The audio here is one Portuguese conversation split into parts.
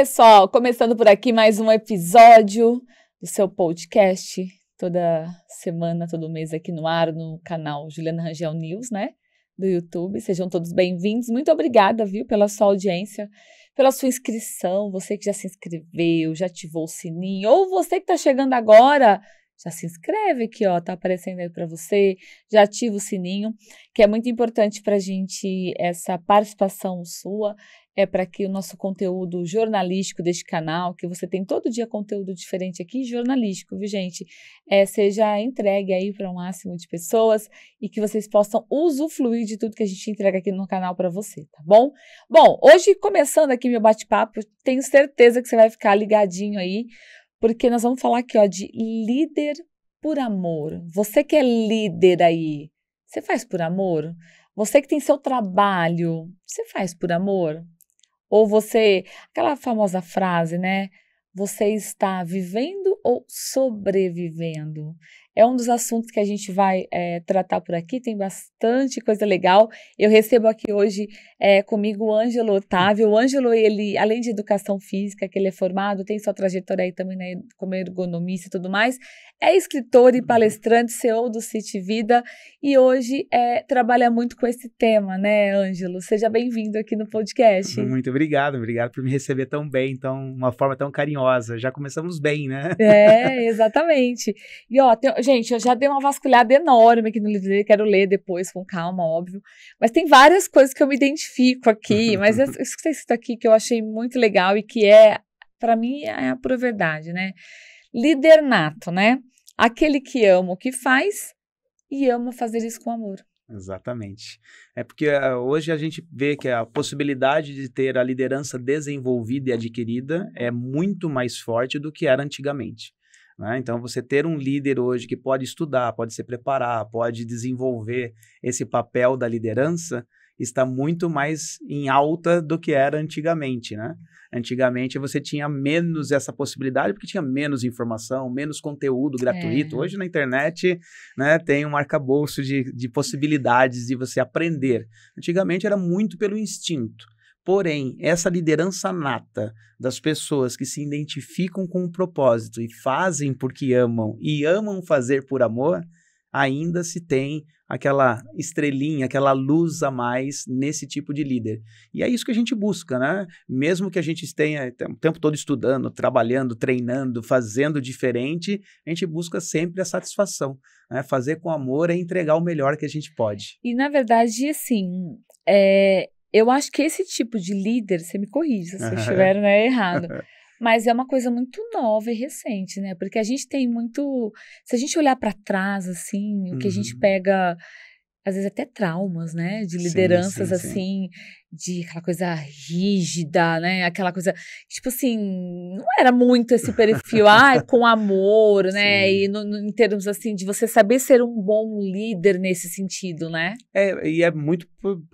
pessoal? Começando por aqui mais um episódio do seu podcast. Toda semana, todo mês aqui no ar, no canal Juliana Rangel News, né? Do YouTube. Sejam todos bem-vindos. Muito obrigada, viu, pela sua audiência, pela sua inscrição. Você que já se inscreveu, já ativou o sininho, ou você que está chegando agora já se inscreve aqui, ó, tá aparecendo aí para você, já ativa o sininho, que é muito importante para a gente essa participação sua, é para que o nosso conteúdo jornalístico deste canal, que você tem todo dia conteúdo diferente aqui, jornalístico, viu, gente, é, seja entregue aí para um máximo de pessoas e que vocês possam usufruir de tudo que a gente entrega aqui no canal para você, tá bom? Bom, hoje começando aqui meu bate-papo, tenho certeza que você vai ficar ligadinho aí, porque nós vamos falar aqui ó, de líder por amor. Você que é líder aí, você faz por amor? Você que tem seu trabalho, você faz por amor? Ou você, aquela famosa frase, né? Você está vivendo ou sobrevivendo? É um dos assuntos que a gente vai é, tratar por aqui, tem bastante coisa legal. Eu recebo aqui hoje é, comigo o Ângelo Otávio. O Ângelo, ele, além de educação física, que ele é formado, tem sua trajetória aí também né, como ergonomista e tudo mais, é escritor e uhum. palestrante, CEO do City Vida, e hoje é, trabalha muito com esse tema, né, Ângelo? Seja bem-vindo aqui no podcast. Muito obrigado, obrigado por me receber tão bem, tão, uma forma tão carinhosa. Já começamos bem, né? É, exatamente. E ó, tem, gente, eu já dei uma vasculhada enorme aqui no livro dele, quero ler depois com calma, óbvio. Mas tem várias coisas que eu me identifico aqui, mas isso que você cita aqui que eu achei muito legal e que é, para mim, é a pura verdade, né? Lidernato, né? Aquele que ama o que faz e ama fazer isso com amor. Exatamente. É porque eh, hoje a gente vê que a possibilidade de ter a liderança desenvolvida e adquirida é muito mais forte do que era antigamente. Né? Então, você ter um líder hoje que pode estudar, pode se preparar, pode desenvolver esse papel da liderança, está muito mais em alta do que era antigamente, né? Antigamente você tinha menos essa possibilidade porque tinha menos informação, menos conteúdo gratuito. É. Hoje na internet né, tem um arcabouço de, de possibilidades de você aprender. Antigamente era muito pelo instinto. Porém, essa liderança nata das pessoas que se identificam com o propósito e fazem porque amam e amam fazer por amor, ainda se tem aquela estrelinha, aquela luz a mais nesse tipo de líder. E é isso que a gente busca, né? Mesmo que a gente esteja o tempo todo estudando, trabalhando, treinando, fazendo diferente, a gente busca sempre a satisfação. Né? Fazer com amor é entregar o melhor que a gente pode. E, na verdade, assim, é, eu acho que esse tipo de líder, você me corrige se eu estiver né, errado, mas é uma coisa muito nova e recente, né? Porque a gente tem muito. Se a gente olhar para trás, assim, o que uhum. a gente uhum. pega às vezes até traumas, né? De lideranças sim, sim, assim, de aquela coisa rígida, né? Aquela coisa, tipo assim, não era muito esse perfil, ah, com amor, né? E no, no, em termos assim, de você saber ser um bom líder nesse sentido, né? É, e é muito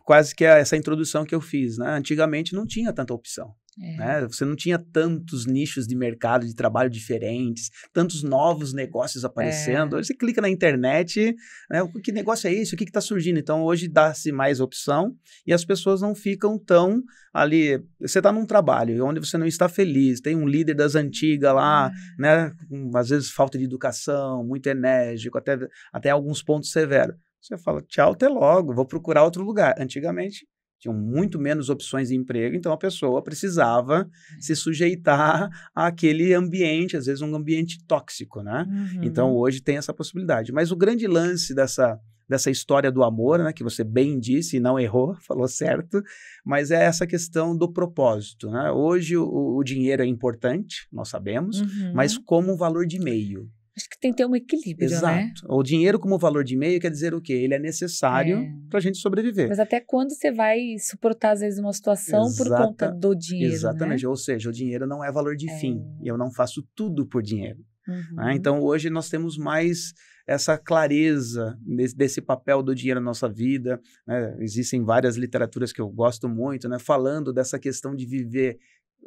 quase que é essa introdução que eu fiz, né? Antigamente não tinha tanta opção. É. Né? Você não tinha tantos nichos de mercado de trabalho diferentes, tantos novos negócios aparecendo. É. Hoje você clica na internet, né? que negócio é esse? O que está surgindo? Então, hoje dá-se mais opção e as pessoas não ficam tão ali. Você está num trabalho onde você não está feliz, tem um líder das antigas lá, é. né? às vezes falta de educação, muito enérgico, até, até alguns pontos severos. Você fala, tchau, até logo, vou procurar outro lugar. Antigamente, tinham muito menos opções de emprego, então a pessoa precisava é. se sujeitar àquele ambiente, às vezes um ambiente tóxico, né? Uhum. Então hoje tem essa possibilidade. Mas o grande lance dessa dessa história do amor, né, que você bem disse e não errou, falou certo, mas é essa questão do propósito. Né? Hoje o, o dinheiro é importante, nós sabemos, uhum. mas como um valor de meio. Acho que tem que ter um equilíbrio, Exato. né? Exato. O dinheiro como valor de meio quer dizer o quê? Ele é necessário é. para a gente sobreviver. Mas até quando você vai suportar, às vezes, uma situação Exata, por conta do dinheiro, né? Exatamente. Né? Ou seja, o dinheiro não é valor de é. fim. E eu não faço tudo por dinheiro. Uhum. Né? Então, hoje nós temos mais essa clareza desse, desse papel do dinheiro na nossa vida. Né? Existem várias literaturas que eu gosto muito, né? falando dessa questão de viver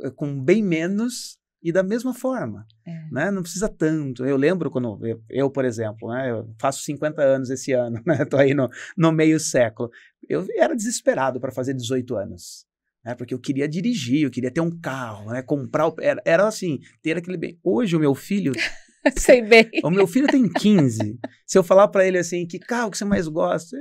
eh, com bem menos e da mesma forma, é. né? Não precisa tanto. Eu lembro quando eu, eu, por exemplo, né? Eu faço 50 anos esse ano, né? Tô aí no, no meio século. Eu era desesperado para fazer 18 anos. né? porque eu queria dirigir, eu queria ter um carro, né? comprar. era, era assim, ter aquele bem. Hoje, o meu filho Sei bem. O meu filho tem 15. Se eu falar para ele assim, que carro que você mais gosta?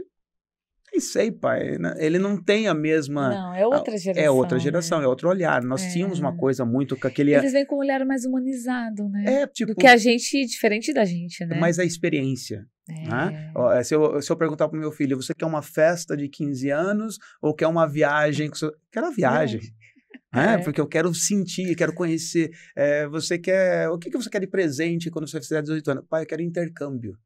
Nem sei, pai. Né? Ele não tem a mesma. Não, é outra geração. É outra geração, né? é outro olhar. Nós é. tínhamos uma coisa muito com aquele. Eles vêm com um olhar mais humanizado, né? É, tipo. Do que a gente, diferente da gente, né? Mas a experiência. É. Né? É, se, eu, se eu perguntar para o meu filho, você quer uma festa de 15 anos ou quer uma viagem? Com seu... Quero a viagem. Né? É. Porque eu quero sentir, quero conhecer. É, você quer. O que, que você quer de presente quando você fizer 18 anos? Pai, eu quero intercâmbio.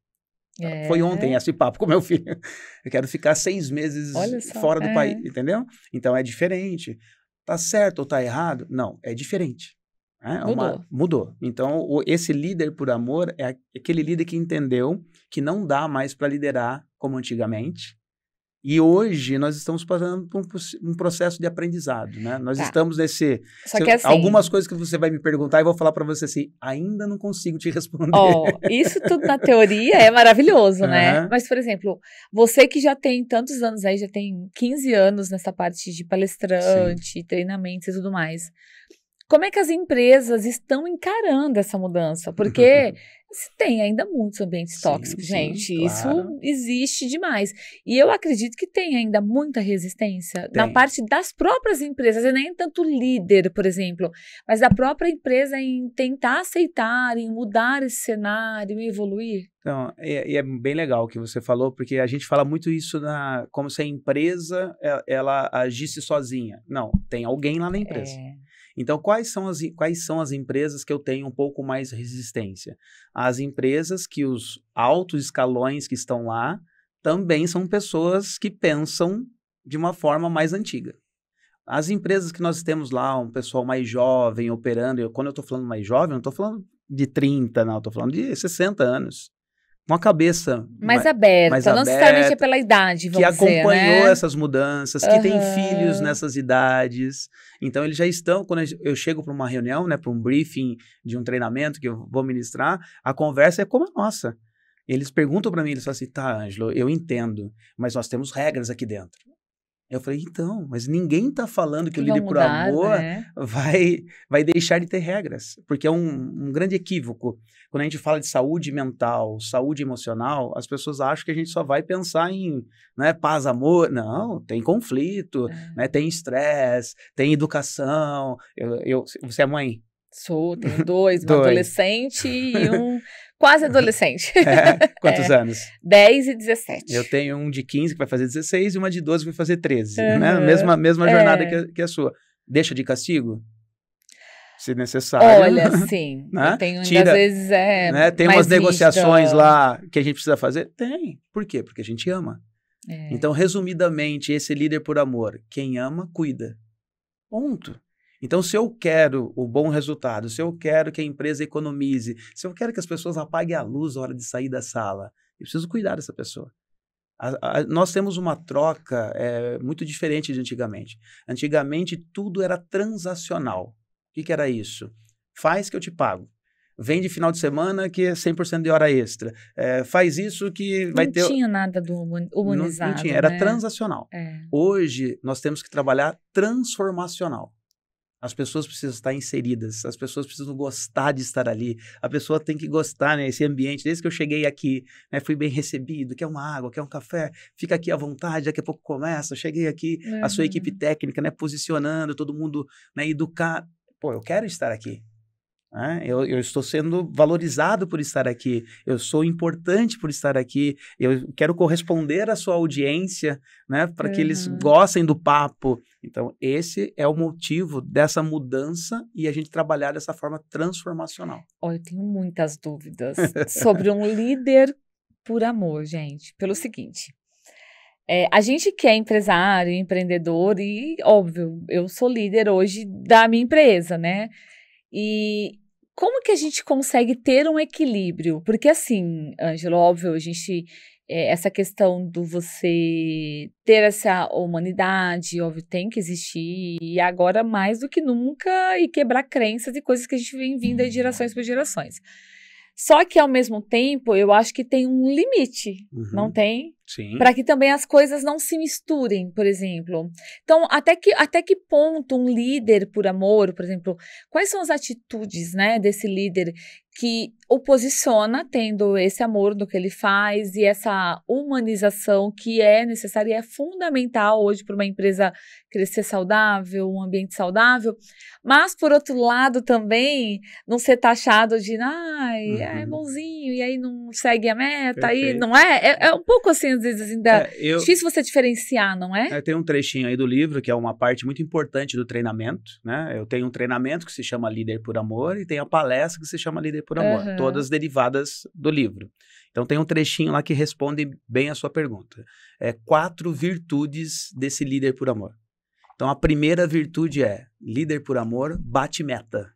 É. Foi ontem esse papo com meu filho. Eu quero ficar seis meses fora do é. país, entendeu? Então é diferente. Tá certo ou tá errado? Não, é diferente. É, é mudou. Uma, mudou. Então, o, esse líder por amor é aquele líder que entendeu que não dá mais para liderar como antigamente, e hoje nós estamos passando por um, processo de aprendizado, né? Nós tá. estamos nesse. Só que assim, algumas coisas que você vai me perguntar e vou falar para você assim, ainda não consigo te responder. Ó, isso tudo na teoria é maravilhoso, né? Uhum. Mas, por exemplo, você que já tem tantos anos aí, já tem 15 anos nessa parte de palestrante, Sim. treinamentos e tudo mais. Como é que as empresas estão encarando essa mudança? Porque tem ainda muitos ambientes tóxicos, sim, gente. claro. Isso existe demais. E eu acredito que tem ainda muita resistência tem. na parte das próprias empresas, e nem tanto líder, por exemplo, mas da própria empresa em tentar aceitar, em mudar esse cenário e evoluir. Então, e, e, é bem legal o que você falou, porque a gente fala muito isso na como se a empresa ela, eh, ela agisse sozinha. Não, tem alguém lá na é. empresa. É então, quais são, as, quais são as empresas que eu tenho um pouco mais resistência? As empresas que os altos escalões que estão lá também são pessoas que pensam de uma forma mais antiga. As empresas que nós temos lá, um pessoal mais jovem operando, eu, quando eu estou falando mais jovem, não estou falando de 30, não, estou falando de 60 anos uma cabeça mais, mais aberta, não necessariamente pela idade, vamos que acompanhou dizer, né? essas mudanças, que uhum. tem filhos nessas idades. Então eles já estão quando eu chego para uma reunião, né, para um briefing de um treinamento que eu vou ministrar, a conversa é como a nossa. Eles perguntam para mim, eles falam assim: "Tá, Ângelo, eu entendo, mas nós temos regras aqui dentro. Eu falei, então, mas ninguém está falando que, o Líder por Amor né? vai, vai deixar de ter regras, porque é um, um, grande equívoco. Quando a gente fala de saúde mental, saúde emocional, as pessoas acham que a gente só vai pensar em né, paz, amor. Não, tem conflito, é. né, tem estresse, tem educação. Eu, eu, você é mãe? Sou, tenho dois, um dois. adolescente e um quase adolescente. É? Quantos é. anos? 10 e 17. Eu tenho um de 15 que vai fazer 16 e uma de 12 que vai fazer 13. Uhum. Né? Mesma, mesma jornada é. que a, que a sua. Deixa de castigo? se necessário. Olha, sim. Né? Tenho, Tira, às vezes é. Né? Tem umas negociações lá que a gente precisa fazer? Tem. Por quê? Porque a gente ama. É. Então, resumidamente, esse líder por amor, quem ama, cuida. Ponto. Então, se eu quero o bom resultado, se eu quero que a empresa economize, se eu quero que as pessoas apaguem a luz na hora de sair da sala, eu preciso cuidar dessa pessoa. A, a, nós temos uma troca é, muito diferente de antigamente. Antigamente, tudo era transacional. O que, que era isso? Faz que eu te pago vende final de semana que é 100% de hora extra. É, faz isso que não vai ter... Não tinha nada do humanizado. não, não tinha, era né? transacional. É. Hoje, nós temos que trabalhar transformacional. As pessoas precisam estar inseridas, as pessoas precisam gostar de estar ali, a pessoa tem que gostar, né? Esse ambiente, desde que eu cheguei aqui, né? Fui bem recebido, quer uma água, quer um café, fica aqui à vontade, daqui a pouco começa, cheguei aqui, uhum. a sua equipe uhum. técnica, né? Posicionando, todo mundo, né? Educar. Pô, eu quero estar aqui, né? Eu, eu, estou sendo valorizado por estar aqui, eu sou importante por estar aqui, eu quero corresponder à sua audiência, né? para uhum. que eles gostem do papo. Então, esse é o motivo dessa mudança e a gente trabalhar dessa forma transformacional. Olha, eu tenho muitas dúvidas sobre um líder por amor, gente. Pelo seguinte. É, a gente que é empresário, empreendedor, e óbvio, eu sou líder hoje da minha empresa, né? E como que a gente consegue ter um equilíbrio? Porque assim, Ângelo, óbvio, a gente é, essa questão do você ter essa humanidade, óbvio, tem que existir, e agora mais do que nunca, e quebrar crenças e coisas que a gente vem vindo de uhum. gerações por gerações. Só que, ao mesmo tempo, eu acho que tem um limite, uhum. não tem? Para que também as coisas não se misturem, por exemplo. Então, até que, até que ponto um líder por amor, por exemplo, quais são as atitudes né, desse líder que o posiciona tendo esse amor no que ele faz e essa humanização que é necessária e é fundamental hoje para uma empresa crescer saudável, um ambiente saudável, mas por outro lado também não ser taxado de ai, é uhum. é bonzinho e aí não segue a meta, aí não é, é, é um pouco assim às vezes ainda assim, é, eu, difícil você diferenciar, não é? é? Tem um trechinho aí do livro que é uma parte muito importante do treinamento, né? Eu tenho um treinamento que se chama Líder por Amor e tem a palestra que se chama Líder por Amor, uhum. todas derivadas do livro. Então tem um trechinho lá que responde bem a sua pergunta. É quatro virtudes desse líder por amor. Então a primeira virtude é líder por amor bate meta.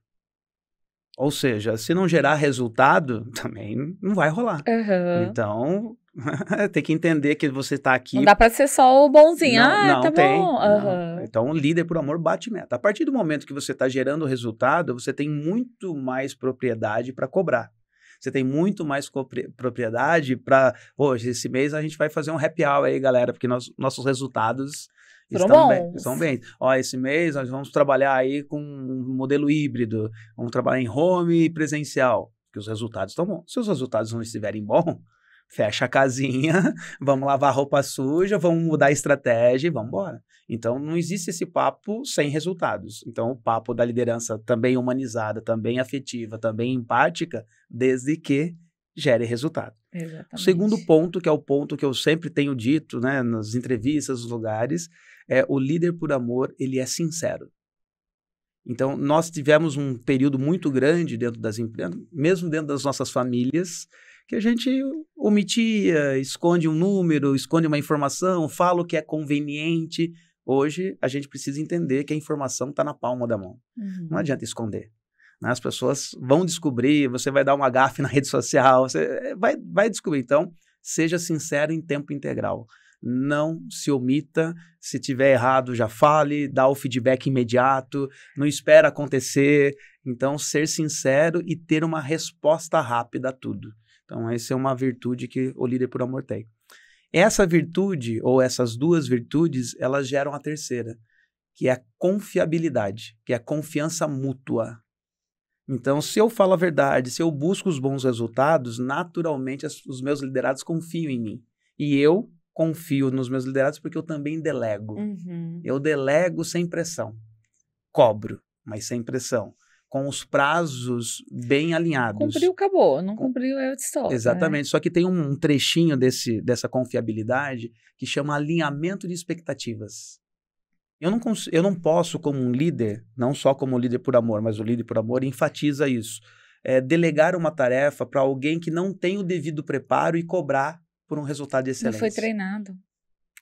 Ou seja, se não gerar resultado, também não vai rolar. Uhum. Então, tem que entender que você está aqui. Não dá para ser só o bonzinho. Não, ah, não, tá tem, bom. Não. Uhum. Então, líder por amor bate meta. A partir do momento que você está gerando resultado, você tem muito mais propriedade para cobrar. Você tem muito mais propriedade para. Hoje, esse mês a gente vai fazer um happy hour aí, galera, porque nós, nossos resultados estão bons. bem. Estão bem. Ó, esse mês nós vamos trabalhar aí com um modelo híbrido. Vamos trabalhar em home e presencial que os resultados estão bons. Se os resultados não estiverem bons, fecha a casinha, vamos lavar a roupa suja, vamos mudar a estratégia e vamos embora. Então, não existe esse papo sem resultados. Então, o papo da liderança também humanizada, também afetiva, também empática, desde que gere resultado. Exatamente. O segundo ponto, que é o ponto que eu sempre tenho dito, né, nas entrevistas, nos lugares, é o líder por amor, ele é sincero. Então, nós tivemos um período muito grande dentro das empresas, mesmo dentro das nossas famílias, que a gente omitia, esconde um número, esconde uma informação, fala o que é conveniente. Hoje a gente precisa entender que a informação está na palma da mão. Uhum. Não adianta esconder. Né? As pessoas vão descobrir, você vai dar uma gafe na rede social, você eh, vai, vai descobrir. Então, seja sincero em tempo integral não se omita. Se tiver errado, já fale, dá o feedback imediato, não espera acontecer. Então, ser sincero e ter uma resposta rápida a tudo. Então, essa é uma virtude que o líder por amor tem. Essa virtude, ou essas duas virtudes, elas geram a terceira, que é a confiabilidade, que é a confiança mútua. Então, se eu falo a verdade, se eu busco os bons resultados, naturalmente as, os meus liderados confiam em mim. E eu confio nos meus liderados porque eu também delego. Uhum. Eu delego sem pressão. Cobro, mas sem pressão com os prazos bem alinhados. Cumpriu, acabou. Não cumpriu, é outra história. Né? Exatamente. Né? Só que tem um trechinho desse, dessa confiabilidade que chama alinhamento de expectativas. Eu não, eu não posso, como um líder, não só como líder por amor, mas o líder por amor enfatiza isso. É, delegar uma tarefa para alguém que não tem o devido preparo e cobrar por um resultado excelente. Não foi treinado.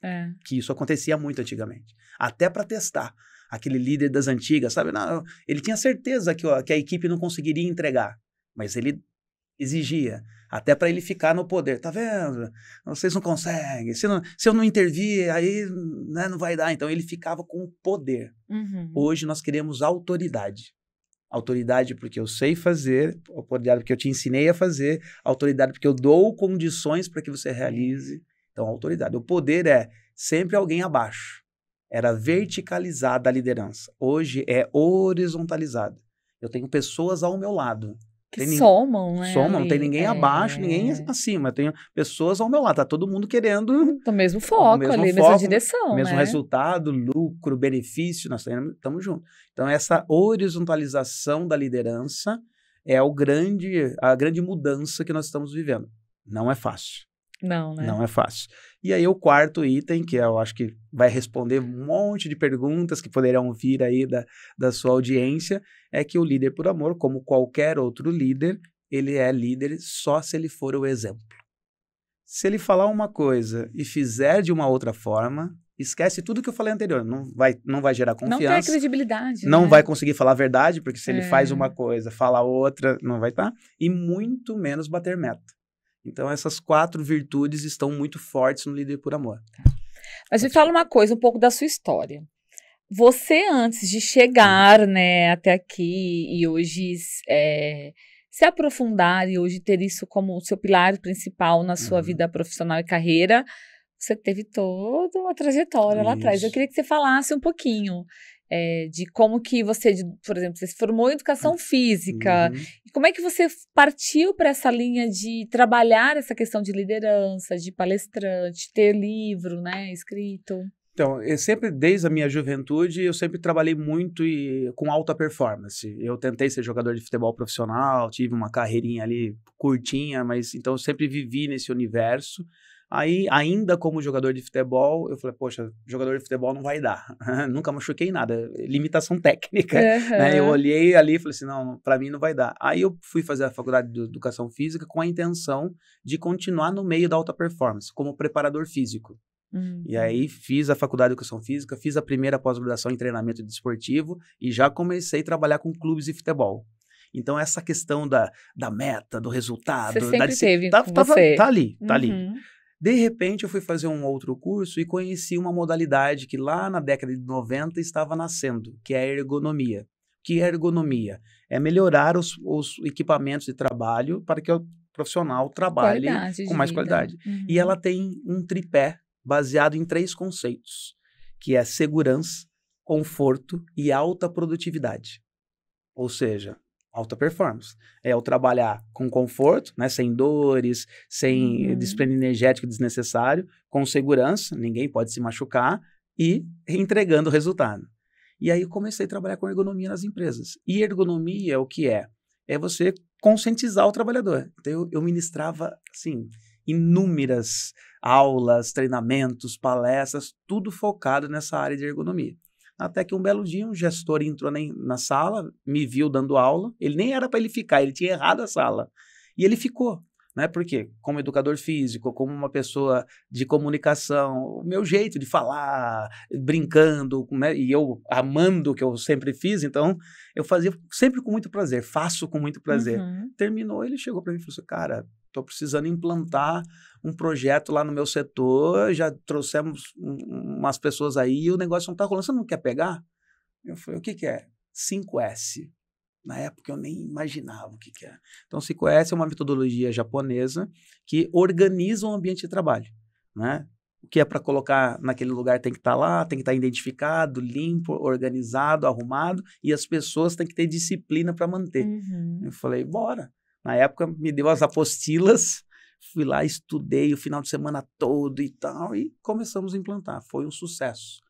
É. Que isso acontecia muito antigamente. Até para testar aquele líder das antigas, sabe? Não, ele tinha certeza que, ó, que a equipe não conseguiria entregar, mas ele exigia, até para ele ficar no poder. Tá vendo? Vocês não conseguem. Se, não, se eu não intervir, aí né, não vai dar. Então ele ficava com o poder. Uhum. Hoje nós queremos autoridade. Autoridade porque eu sei fazer, autoridade porque eu te ensinei a fazer, autoridade porque eu dou condições para que você realize. Então, autoridade. O poder é sempre alguém abaixo era verticalizada a liderança. Hoje é horizontalizada. Eu tenho pessoas ao meu lado. Que tem somam, né? Somam, não tem ninguém é, abaixo, é. ninguém acima. Eu tenho pessoas ao meu lado, tá todo mundo querendo. o então, mesmo foco mesmo ali, foco, mesma direção. Mesmo né? resultado, lucro, benefício, nós estamos juntos. Então, essa horizontalização da liderança é o grande, a grande mudança que nós estamos vivendo. Não é fácil. Não, né? Não é fácil. E aí o quarto item, que eu acho que vai responder um monte de perguntas que poderão vir aí da, da sua audiência, é que o líder por amor, como qualquer outro líder, ele é líder só se ele for o exemplo. Se ele falar uma coisa e fizer de uma outra forma, esquece tudo que eu falei anterior. Não vai, não vai gerar confiança. Não tem credibilidade. Não né? vai conseguir falar a verdade, porque se é. ele faz é. uma coisa, fala outra, não vai estar. Tá, e muito menos bater meta. Então, essas quatro virtudes estão muito fortes no Líder por Amor. Tá. Mas me fala uma coisa, um pouco da sua história. Você, antes de chegar né, até aqui e hoje é, se aprofundar e hoje ter isso como seu pilar principal na sua uhum. vida profissional e carreira, você teve toda uma trajetória isso. lá atrás. Eu queria que você falasse um pouquinho é, de como que você, por exemplo, você se formou em educação física, uhum. como é que você partiu para essa linha de trabalhar essa questão de liderança, de palestrante, ter livro, né, escrito? Então, eu sempre, desde a minha juventude, eu sempre trabalhei muito e, com alta performance. Eu tentei ser jogador de futebol profissional, tive uma carreirinha ali curtinha, mas então eu sempre vivi nesse universo. Aí, ainda como jogador de futebol, eu falei, poxa, jogador de futebol não vai dar. Nunca machuquei nada, limitação técnica. Uhum. Né? Eu olhei ali e falei assim, não, para mim não vai dar. Aí eu fui fazer a faculdade de Educação Física com a intenção de continuar no meio da alta performance, como preparador físico. Uhum. E aí fiz a faculdade de educação física, fiz a primeira pós-graduação em treinamento desportivo de e já comecei a trabalhar com clubes de futebol. Então, essa questão da, da meta, do resultado... Você sempre da, teve tá, tava, tá ali, tá uhum. ali. De repente, eu fui fazer um outro curso e conheci uma modalidade que lá na década de 90 estava nascendo, que é a ergonomia. O que é ergonomia? É melhorar os, os equipamentos de trabalho para que o profissional trabalhe com mais vida. qualidade. Uhum. E ela tem um tripé baseado em três conceitos, que é segurança, conforto e alta produtividade. Ou seja, alta performance. É o trabalhar com conforto, né, sem dores, sem uhum. energético desnecessário, com segurança, ninguém pode se machucar e entregando o resultado. E aí comecei a trabalhar com ergonomia nas empresas. E ergonomia, é o que é? É você conscientizar o trabalhador. Então, eu, eu ministrava, assim, inúmeras aulas, treinamentos, palestras, tudo focado nessa área de ergonomia. Até que um belo dia um gestor entrou na, sala, me viu dando aula. Ele nem era para ele ficar, ele tinha errado a sala. E ele ficou, né? Porque como educador físico, como uma pessoa de comunicação, o meu jeito de falar, brincando, né? e eu amando o que eu sempre fiz, então eu fazia sempre com muito prazer, faço com muito prazer. Uhum. Terminou, ele chegou para mim e falou assim: "Cara, estou precisando implantar um projeto lá no meu setor, já trouxemos umas pessoas aí e o negócio não está rolando, você não quer pegar? Eu falei, o que que é? 5S. Na época eu nem imaginava o que que era. É. Então, 5S é uma metodologia japonesa que organiza o um ambiente de trabalho, né? O que é para colocar naquele lugar tem que estar tá lá, tem que estar tá identificado, limpo, organizado, arrumado, e as pessoas têm que ter disciplina para manter. Uhum. Eu falei, bora. Na época, me deu as apostilas, fui lá, estudei o final de semana todo e tal, e começamos a implantar. Foi um sucesso.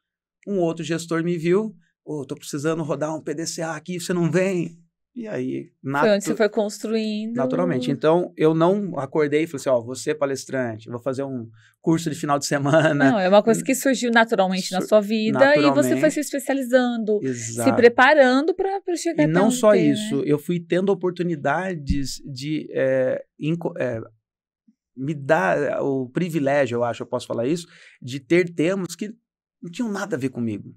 Um outro gestor me viu, ô, oh, tô precisando rodar um PDCA aqui, você não vem? E aí, natu... Foi onde você foi construindo. Naturalmente. Então, eu não acordei e falei assim: ó, você palestrante, vou fazer um curso de final de semana. Não, é uma coisa que surgiu naturalmente Sur... na sua vida e você foi se especializando, Exato. se preparando para chegar E não só né? isso, né? eu fui tendo oportunidades de é, é, me dar eh, o privilégio, eu acho, eu posso falar isso, de ter temas que não tinham nada a ver comigo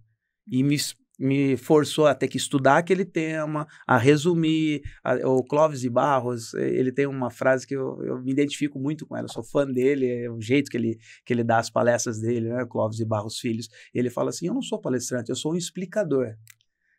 e me me forçou a ter que estudar aquele tema, a resumir. A, o Clóvis de Barros, eh, ele tem uma frase que eu, eu me identifico muito com ela, sou fã dele, é o jeito que ele, que ele dá as palestras dele, né? Clóvis de Barros Filhos. Ele fala assim: Eu não sou palestrante, eu sou um explicador.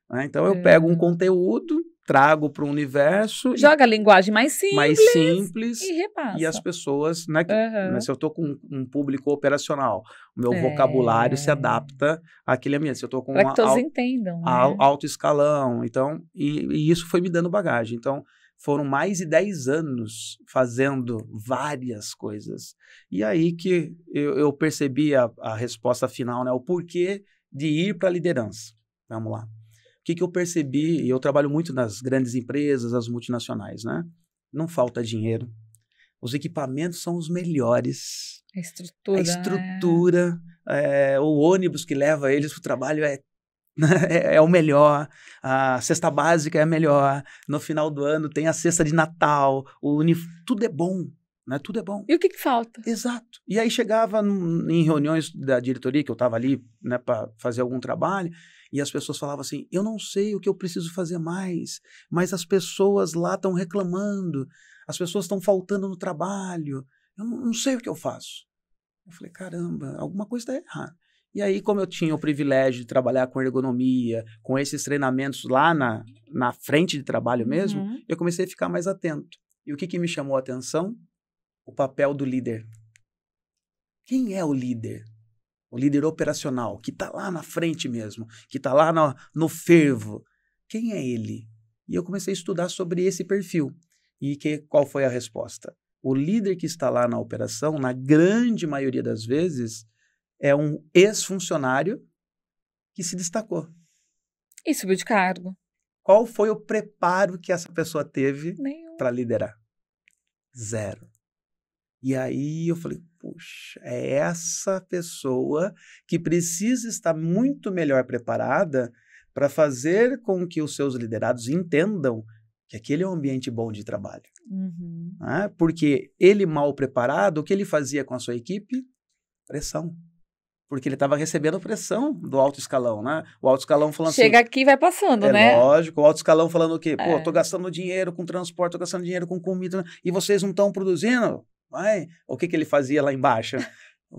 Né? Então, eu hum. pego um conteúdo trago para o universo. Joga e, a linguagem mais simples. Mais simples. E repassa. E as pessoas, né? Que, uhum. né se eu estou com um público operacional, o meu é. vocabulário se adapta àquele ambiente. Se eu estou com. Para que todos entendam. Né? alto escalão. Então, e, e, isso foi me dando bagagem. Então. Foram mais de 10 anos fazendo várias coisas. E aí que eu, eu percebi a, a resposta final, né? O porquê de ir para a liderança. Vamos lá que, que eu percebi, e eu trabalho muito nas grandes empresas, as multinacionais, né? Não falta dinheiro. Os equipamentos são os melhores. A estrutura. A né? estrutura, é, o ônibus que leva eles para o trabalho é é, é, o melhor, a cesta básica é a melhor, no final do ano tem a cesta de Natal, o unif... tudo é bom, né? Tudo é bom. E o que, que falta? Exato. E aí chegava num, em reuniões da diretoria, que eu estava ali né, para fazer algum trabalho, e as pessoas falavam assim: eu não sei o que eu preciso fazer mais, mas as pessoas lá estão reclamando, as pessoas estão faltando no trabalho, eu não, não sei o que eu faço. Eu falei: caramba, alguma coisa está errada. E aí, como eu tinha o privilégio de trabalhar com ergonomia, com esses treinamentos lá na, na frente de trabalho mesmo, uhum. eu comecei a ficar mais atento. E o que, que me chamou a atenção? O papel do líder. Quem é o líder? o líder operacional, que está lá na frente mesmo, que está lá no, no fervo. Quem é ele? E eu comecei a estudar sobre esse perfil. E que, qual foi a resposta? O líder que está lá na operação, na grande maioria das vezes, é um ex-funcionário que se destacou. E subiu de cargo. Qual foi o preparo que essa pessoa teve para liderar? Zero. E aí eu falei, puxa, é essa pessoa que precisa estar muito melhor preparada para fazer com que os seus liderados entendam que aquele é um ambiente bom de trabalho. Uhum. Né? Porque ele mal preparado, o que ele fazia com a sua equipe? Pressão. Porque ele estava recebendo pressão do alto escalão, né? O alto escalão falando assim, Chega assim, aqui e vai passando, é né? Lógico, o alto escalão falando o quê? Pô, é. tô gastando dinheiro com transporte, tô gastando dinheiro com comida, e vocês não estão produzindo? Mas o que, que ele fazia lá embaixo?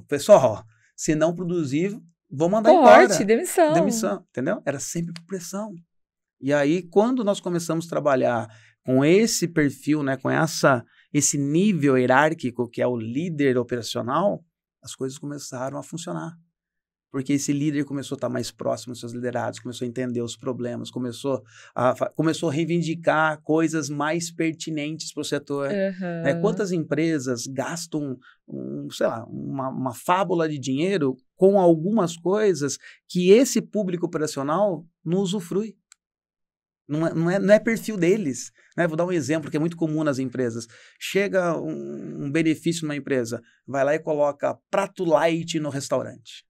Pessoal, se não produzir, vou mandar Corte, embora. demissão. Demissão, entendeu? Era sempre pressão. E aí, quando nós começamos a trabalhar com esse perfil, né, com essa, esse nível hierárquico que é o líder operacional, as coisas começaram a funcionar porque esse líder começou a estar tá mais próximo dos seus liderados, começou a entender os problemas, começou a, começou a reivindicar coisas mais pertinentes para o setor. Uhum. Quantas empresas gastam, um, sei lá, uma, uma fábula de dinheiro com algumas coisas que esse público operacional não usufrui? Não é, não é, não é, perfil deles. Né? Vou dar um exemplo que é muito comum nas empresas. Chega um, um benefício numa empresa, vai lá e coloca prato light no restaurante.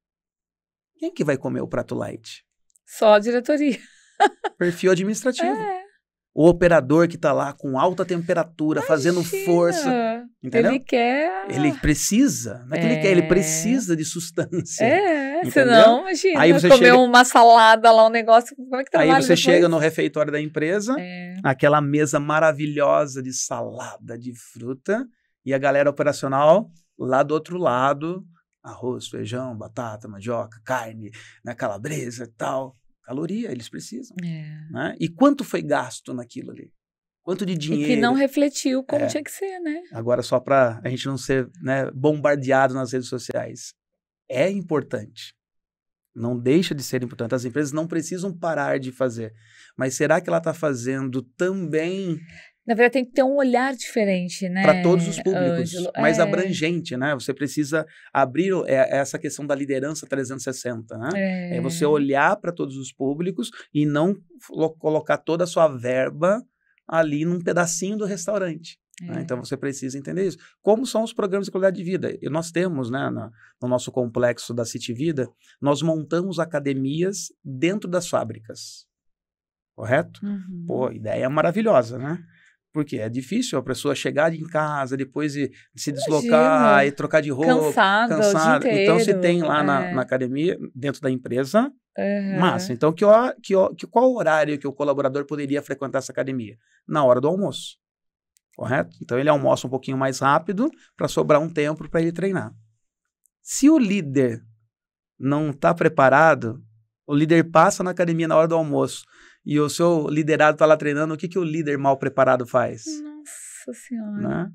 Quem que vai comer o prato light? Só a diretoria. Perfil administrativo. É. O operador que está lá com alta temperatura, Imagina. fazendo força. Entendeu? Ele quer. Ele precisa. Não é que é. ele quer, ele é. precisa de sustância. É, entendeu? senão, imagina, aí você comer chega... uma salada lá, um negócio, como é que trabalha tá Aí você depois? chega no refeitório da empresa, é. aquela mesa maravilhosa de salada, de fruta, e a galera operacional lá do outro lado, arroz, feijão, batata, mandioca, carne, né, calabresa e tal. Caloria, eles precisam. É. Né? E quanto foi gasto naquilo ali? Quanto de dinheiro? E que não refletiu como é. tinha que ser, né? Agora, só para a gente não ser né, bombardeado nas redes sociais. É importante. Não deixa de ser importante. As empresas não precisam parar de fazer. Mas será que ela está fazendo também na verdade, tem que ter um olhar diferente, né? Para todos os públicos, Ângelo, mais é... abrangente, né? Você precisa abrir é, é essa questão da liderança 360, né? É, é você olhar para todos os públicos e não colocar toda a sua verba ali num pedacinho do restaurante. Né? É. Né? Então você precisa entender isso. Como são os programas de qualidade de vida? E nós temos, né, na, no nosso complexo da City Vida, nós montamos academias dentro das fábricas. Correto? Uhum. Pô, ideia maravilhosa, né? Porque é difícil a pessoa chegar em casa, depois e, se deslocar Imagina. e trocar de roupa. Cansada, cansada. Então, se tem lá é. na, na, academia, dentro da empresa, uhum. massa. Então, que, que, que qual horário que o colaborador poderia frequentar essa academia? Na hora do almoço, correto? Então, ele almoça um pouquinho mais rápido para sobrar um tempo para ele treinar. Se o líder não está preparado, o líder passa na academia na hora do almoço e o seu liderado está lá treinando, o que, que o líder mal preparado faz? Nossa Senhora. Né?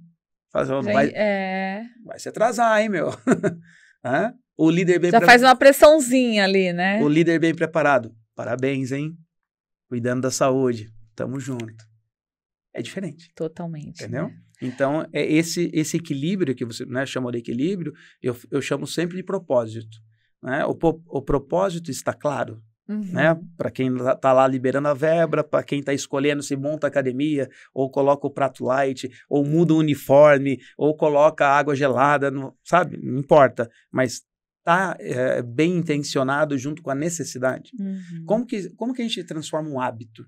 Faz, Vem, vai, é... vai se atrasar, hein, meu? Hã? O líder bem Já pre... faz uma pressãozinha ali, né? O líder bem preparado. Parabéns, hein? Cuidando da saúde. Tamo junto. É diferente. Totalmente. Entendeu? Né? Então, é esse, esse equilíbrio que você né, chama de equilíbrio, eu, eu chamo sempre de propósito. Né? O, o propósito está claro. Né? Uhum. Né? Para quem está tá lá liberando a verba, para quem está escolhendo se monta a academia, ou coloca o prato light, ou muda o uniforme, ou coloca água gelada, no, sabe? Não importa. Mas está é, eh, bem intencionado junto com a necessidade. Uhum. Como, que, como que a gente transforma um hábito?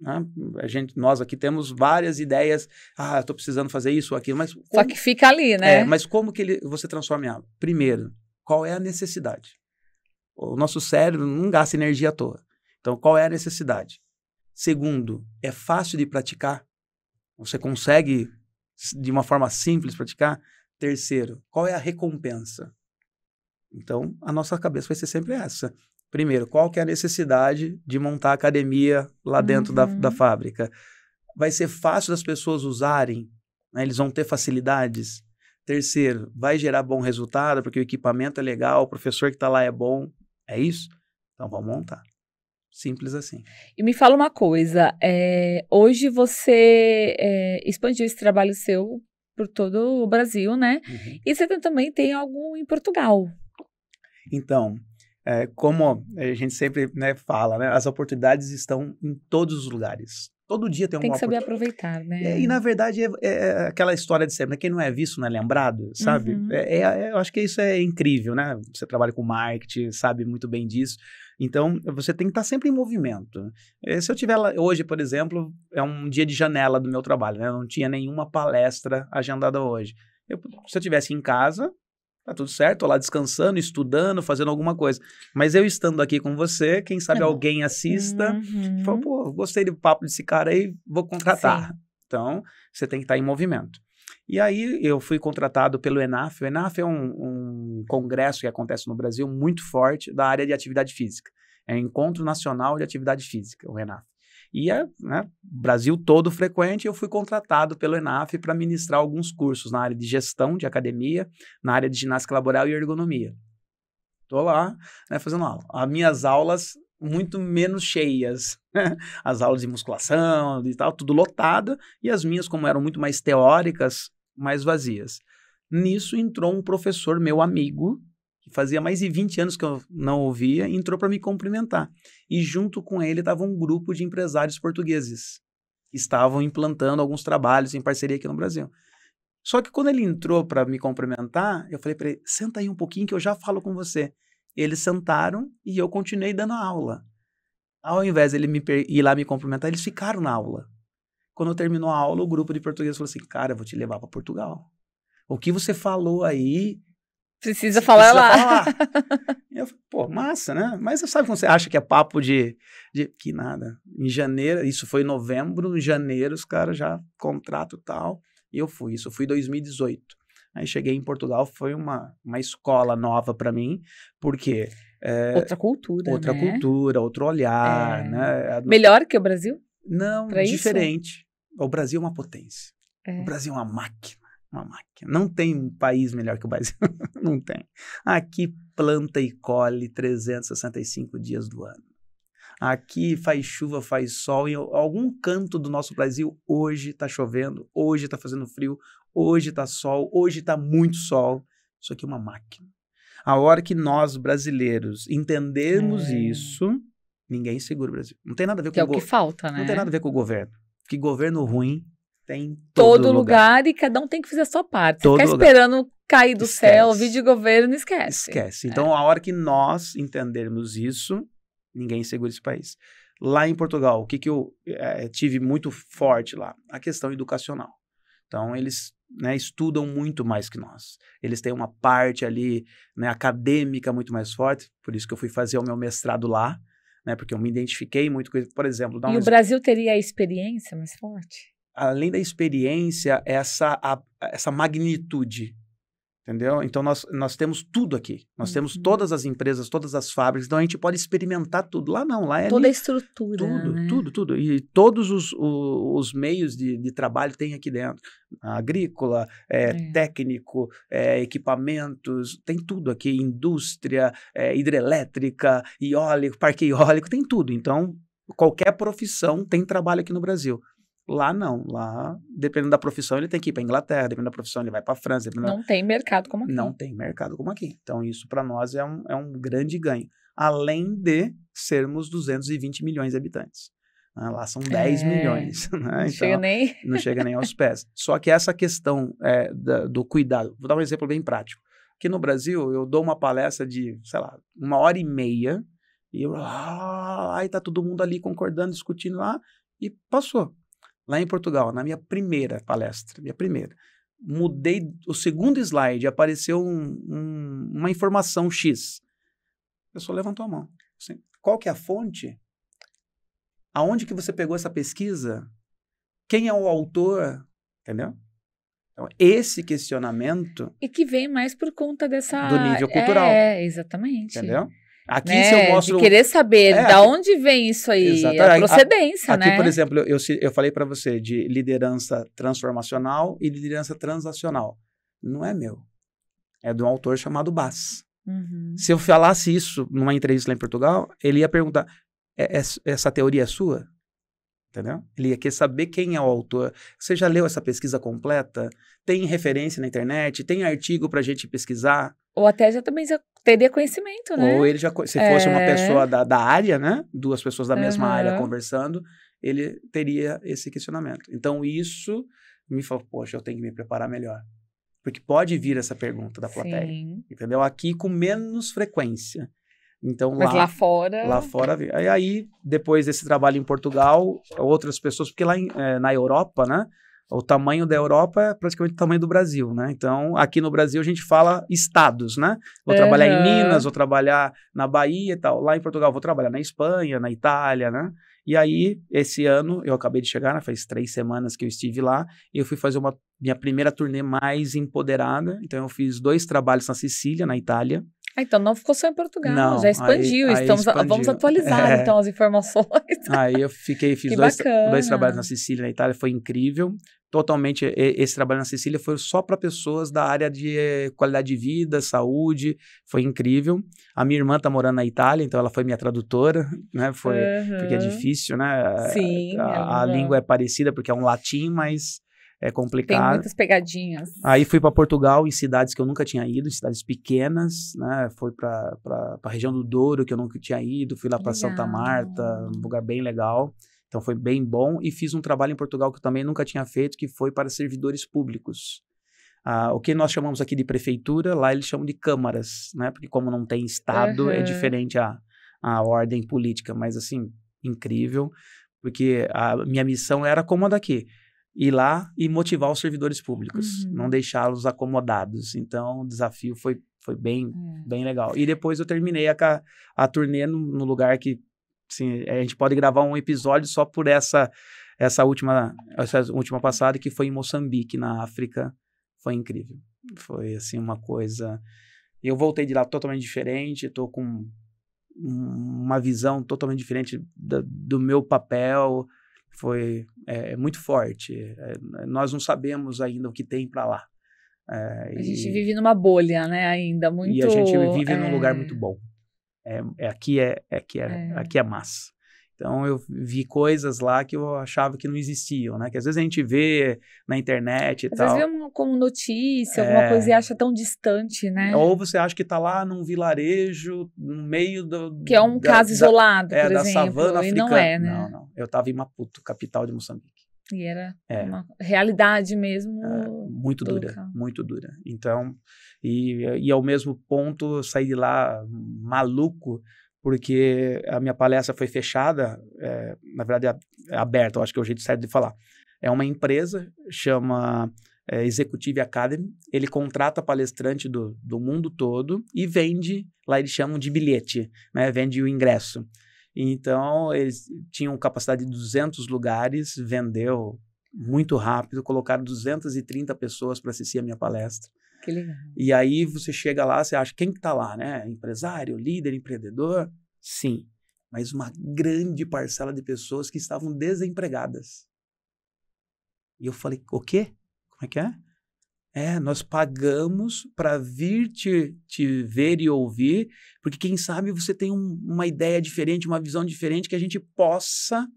Né? A gente, nós aqui temos várias ideias. Ah, estou precisando fazer isso ou aquilo, mas. Como... Só que fica ali, né? É, mas como que ele, você transforma em hábito? Primeiro, qual é a necessidade? O nosso cérebro não gasta energia à toa. Então, qual é a necessidade? Segundo, é fácil de praticar? Você consegue, de uma forma simples, praticar? Terceiro, qual é a recompensa? Então, a nossa cabeça vai ser sempre essa. Primeiro, qual que é a necessidade de montar a academia lá uhum. dentro da, da uhum. fábrica? Vai ser fácil das pessoas usarem? Né? Eles vão ter facilidades? Terceiro, vai gerar bom resultado porque o equipamento é legal, o professor que está lá é bom, é isso? Então vamos montar. Simples assim. E me fala uma coisa, é, hoje você é, expandiu esse trabalho seu por todo o Brasil, né? Uhum. E você também tem algo em Portugal. Então, é, como a gente sempre né, fala, né, as oportunidades estão em todos os lugares. Todo dia tem, tem uma Tem que saber aproveitar, né? É, e, na verdade, é, é, é, aquela história de sempre, né? Quem não é visto não é lembrado, sabe? Uhum. É, é, é, eu acho que isso é incrível, né? Você trabalha com marketing, sabe muito bem disso. Então, você tem que estar sempre em movimento. Se eu tiver hoje, por exemplo, é um dia de janela do meu trabalho, né? não tinha nenhuma palestra agendada hoje. Eu, se eu tivesse em casa, Tá tudo certo, tô lá descansando, estudando, fazendo alguma coisa. Mas eu estando aqui com você, quem sabe uhum. alguém assista uhum. e fala, pô, gostei do papo desse cara aí, vou contratar. Sim. Então, você tem que estar tá em movimento. E aí eu fui contratado pelo ENAF. O ENAF é um, um congresso que acontece no Brasil muito forte da área de atividade física. É Encontro Nacional de Atividade Física, o ENAF. E é, né, Brasil todo frequente, eu fui contratado pelo ENAF para ministrar alguns cursos na área de gestão de academia, na área de ginástica laboral e ergonomia. Tô lá, né, fazendo aula. As minhas aulas muito menos cheias. As aulas de musculação e tal, tudo lotada, e as minhas, como eram muito mais teóricas, mais vazias. Nisso entrou um professor meu amigo, fazia mais de 20 anos que eu não ouvia, entrou para me cumprimentar. E junto com ele estava um grupo de empresários portugueses que estavam implantando alguns trabalhos em parceria aqui no Brasil. Só que quando ele entrou para me cumprimentar, eu falei para ele: senta aí um pouquinho que eu já falo com você. Eles sentaram e eu continuei dando a aula. Ao invés de ele me ir lá me cumprimentar, eles ficaram na aula. Quando terminou a aula, o grupo de portugueses falou assim: cara, eu vou te levar para Portugal. O que você falou aí Precisa falar precisa lá. Falar. e eu falei, pô, massa, né? Mas você sabe quando você acha que é papo de, de. Que nada. Em janeiro, isso foi em novembro, em janeiro, os caras já contrato tal. E eu fui. Isso eu fui em 2018. Aí cheguei em Portugal, foi uma, uma escola nova para mim, porque. É, outra cultura. Outra né? cultura, outro olhar. É... Né? É, Melhor que o Brasil? Não, pra diferente. Isso? O Brasil é uma potência. É. O Brasil é uma máquina uma máquina. Não tem um país melhor que o Brasil. não tem. Aqui planta e colhe 365 dias do ano. Aqui faz chuva, faz sol. Em algum canto do nosso Brasil, hoje está chovendo, hoje está fazendo frio, hoje está sol, hoje está muito sol. Isso aqui é uma máquina. A hora que nós, brasileiros, entendermos é. isso, ninguém segura o Brasil. Não tem nada a ver é com que o governo. É o go que falta, né? Não tem né? nada a ver com o governo. Que governo ruim tem todo, todo lugar. lugar. e cada um tem que fazer a sua parte. Todo Você ficar lugar. esperando cair do esquece. céu, vídeo de governo, esquece. Esquece. É. Então, é. a hora que nós entendermos isso, ninguém segura esse país. Lá em Portugal, o que, que eu é, é, tive muito forte lá? A questão educacional. Então, eles né, estudam muito mais que nós. Eles têm uma parte ali né, acadêmica muito mais forte, por isso que eu fui fazer o meu mestrado lá, né, porque eu me identifiquei muito com isso. Por exemplo, e um o exemplo. Brasil teria a experiência mais forte? além da experiência, é essa, a, essa magnitude. Entendeu? Então, nós, nós temos tudo aqui. Nós uhum. temos todas as empresas, todas as fábricas. Então, a gente pode experimentar tudo. Lá não, lá é... Toda ali, a estrutura, Tudo, né? tudo, tudo. E todos os, os, os meios de, de, trabalho tem aqui dentro. Agrícola, é, é. técnico, é, equipamentos, tem tudo aqui. Indústria, é, hidrelétrica, eólico, parque eólico, tem tudo. Então, qualquer profissão tem trabalho aqui no Brasil. Lá não, lá, dependendo da profissão, ele tem que ir para Inglaterra, dependendo da profissão, ele vai para França. Não tem mercado como aqui. Não tem mercado como aqui. Então, isso para nós é um, é um grande ganho. Além de sermos 220 milhões de habitantes. Ah, lá são 10 é, milhões. Né? Não, então, chega nem... não chega nem aos pés. Só que essa questão é, da, do cuidado, vou dar um exemplo bem prático. Aqui no Brasil, eu dou uma palestra de, sei lá, uma hora e meia, e eu, ah, aí tá todo mundo ali concordando, discutindo lá, e passou lá em Portugal, na minha primeira palestra, minha primeira. Mudei o segundo slide, apareceu um, um, uma informação X. A pessoa levantou a mão. Assim, qual que é a fonte? Aonde que você pegou essa pesquisa? Quem é o autor? Entendeu? Então, esse questionamento. E que vem mais por conta dessa. Do nível cultural. É, exatamente. Entendeu? Aqui né? se eu mostro. De querer saber é, da aqui... onde vem isso aí, Exato. a procedência, aqui, né? Aqui, por exemplo, eu, eu falei para você de liderança transformacional e liderança transacional. Não é meu. É de um autor chamado Bass. Uhum. Se eu falasse isso numa entrevista lá em Portugal, ele ia perguntar: é, é, essa teoria é sua? Entendeu? Ele ia querer saber quem é o autor. Você já leu essa pesquisa completa? Tem referência na internet? Tem artigo para a gente pesquisar? Ou até já também já teria conhecimento, né? Ou ele já, se fosse é... uma pessoa da, da área, né? Duas pessoas da mesma uhum. área conversando, ele teria esse questionamento. Então, isso me falou, poxa, eu tenho que me preparar melhor. Porque pode vir essa pergunta da plateia. Sim. Entendeu? Aqui com menos frequência. Então, Mas lá, lá fora. Lá fora. aí, depois desse trabalho em Portugal, outras pessoas, porque lá em, é, na Europa, né? o tamanho da Europa é praticamente o tamanho do Brasil, né? Então, aqui no Brasil a gente fala estados, né? Vou uhum. trabalhar em Minas, vou trabalhar na Bahia e tal. Lá em Portugal vou trabalhar na Espanha, na Itália, né? E aí, esse ano, eu acabei de chegar, né? faz três semanas que eu estive lá, e eu fui fazer uma minha primeira turnê mais empoderada. Então eu fiz dois trabalhos na Sicília, na Itália. Ah, então não ficou só em Portugal, não, já expandiu. Aí, estamos, expandiu. Vamos atualizar é. então as informações. Aí eu fiquei, fiz dois, dois, trabalhos na Sicília, na Itália, foi incrível. Totalmente, esse trabalho na Sicília foi só para pessoas da área de eh, qualidade de vida, saúde, foi incrível. A minha irmã tá morando na Itália, então ela foi minha tradutora, né? Foi, uhum. porque é difícil, né? Sim. A, a é, língua é parecida porque é um latim, mas é complicado. Tem muitas pegadinhas. Aí fui para Portugal, em cidades que eu nunca tinha ido, em cidades pequenas, né? Fui para a região do Douro, que eu nunca tinha ido, fui lá para Santa Marta, um lugar bem legal. Então foi bem bom. E fiz um trabalho em Portugal que eu também nunca tinha feito, que foi para servidores públicos. Ah, o que nós chamamos aqui de prefeitura, lá eles chamam de câmaras, né? Porque como não tem Estado, uhum. é diferente a, a ordem política. Mas assim, incrível, porque a minha missão era como a daqui ir lá e motivar os servidores públicos, uhum. não deixá-los acomodados. Então, o desafio foi, foi bem, é. bem legal. E depois eu terminei a, a turnê no, no lugar que assim, a gente pode gravar um episódio só por essa essa última essa última passada que foi em Moçambique, na África. Foi incrível. Foi assim uma coisa. Eu voltei de lá totalmente diferente, estou com uma visão totalmente diferente do, do meu papel foi é, é, muito forte. É, nós não sabemos ainda o que tem para lá. É, a e, gente vive numa bolha, né? Ainda muito. E a gente vive num lugar é. muito bom. É, é aqui é, aqui é, aqui é massa. Então eu vi coisas lá que eu achava que não existiam, né? Que às vezes a gente vê na internet e às tal. Às vezes vê como notícia, é... alguma coisa e acha tão distante, né? Ou você acha que está lá num vilarejo, no meio do... Que é um da, caso isolado, da, é, por da exemplo. savana africana. não é, né? Não, não. Eu estava em Maputo, capital de Moçambique. E era é. uma realidade mesmo. É, muito dura, local. muito dura. Então, e, e ao mesmo ponto eu saí de lá maluco, porque a minha palestra foi fechada, é, na verdade é aberta, eu acho que é o jeito certo de falar. É uma empresa, chama é, Executive Academy, ele contrata palestrante do, do mundo todo e vende, lá eles chamam de bilhete, né? vende o ingresso. Então, eles tinham capacidade de 200 lugares, vendeu muito rápido, colocaram 230 pessoas para assistir a minha palestra. Que legal. E aí você chega lá, você acha quem que tá lá, né? Empresário, líder, empreendedor? Sim, mas uma grande parcela de pessoas que estavam desempregadas. E eu falei: "O quê? Como é que é?" É, nós pagamos para vir te, te ver e ouvir, porque quem sabe você tem um, uma ideia diferente, uma visão diferente que a gente possa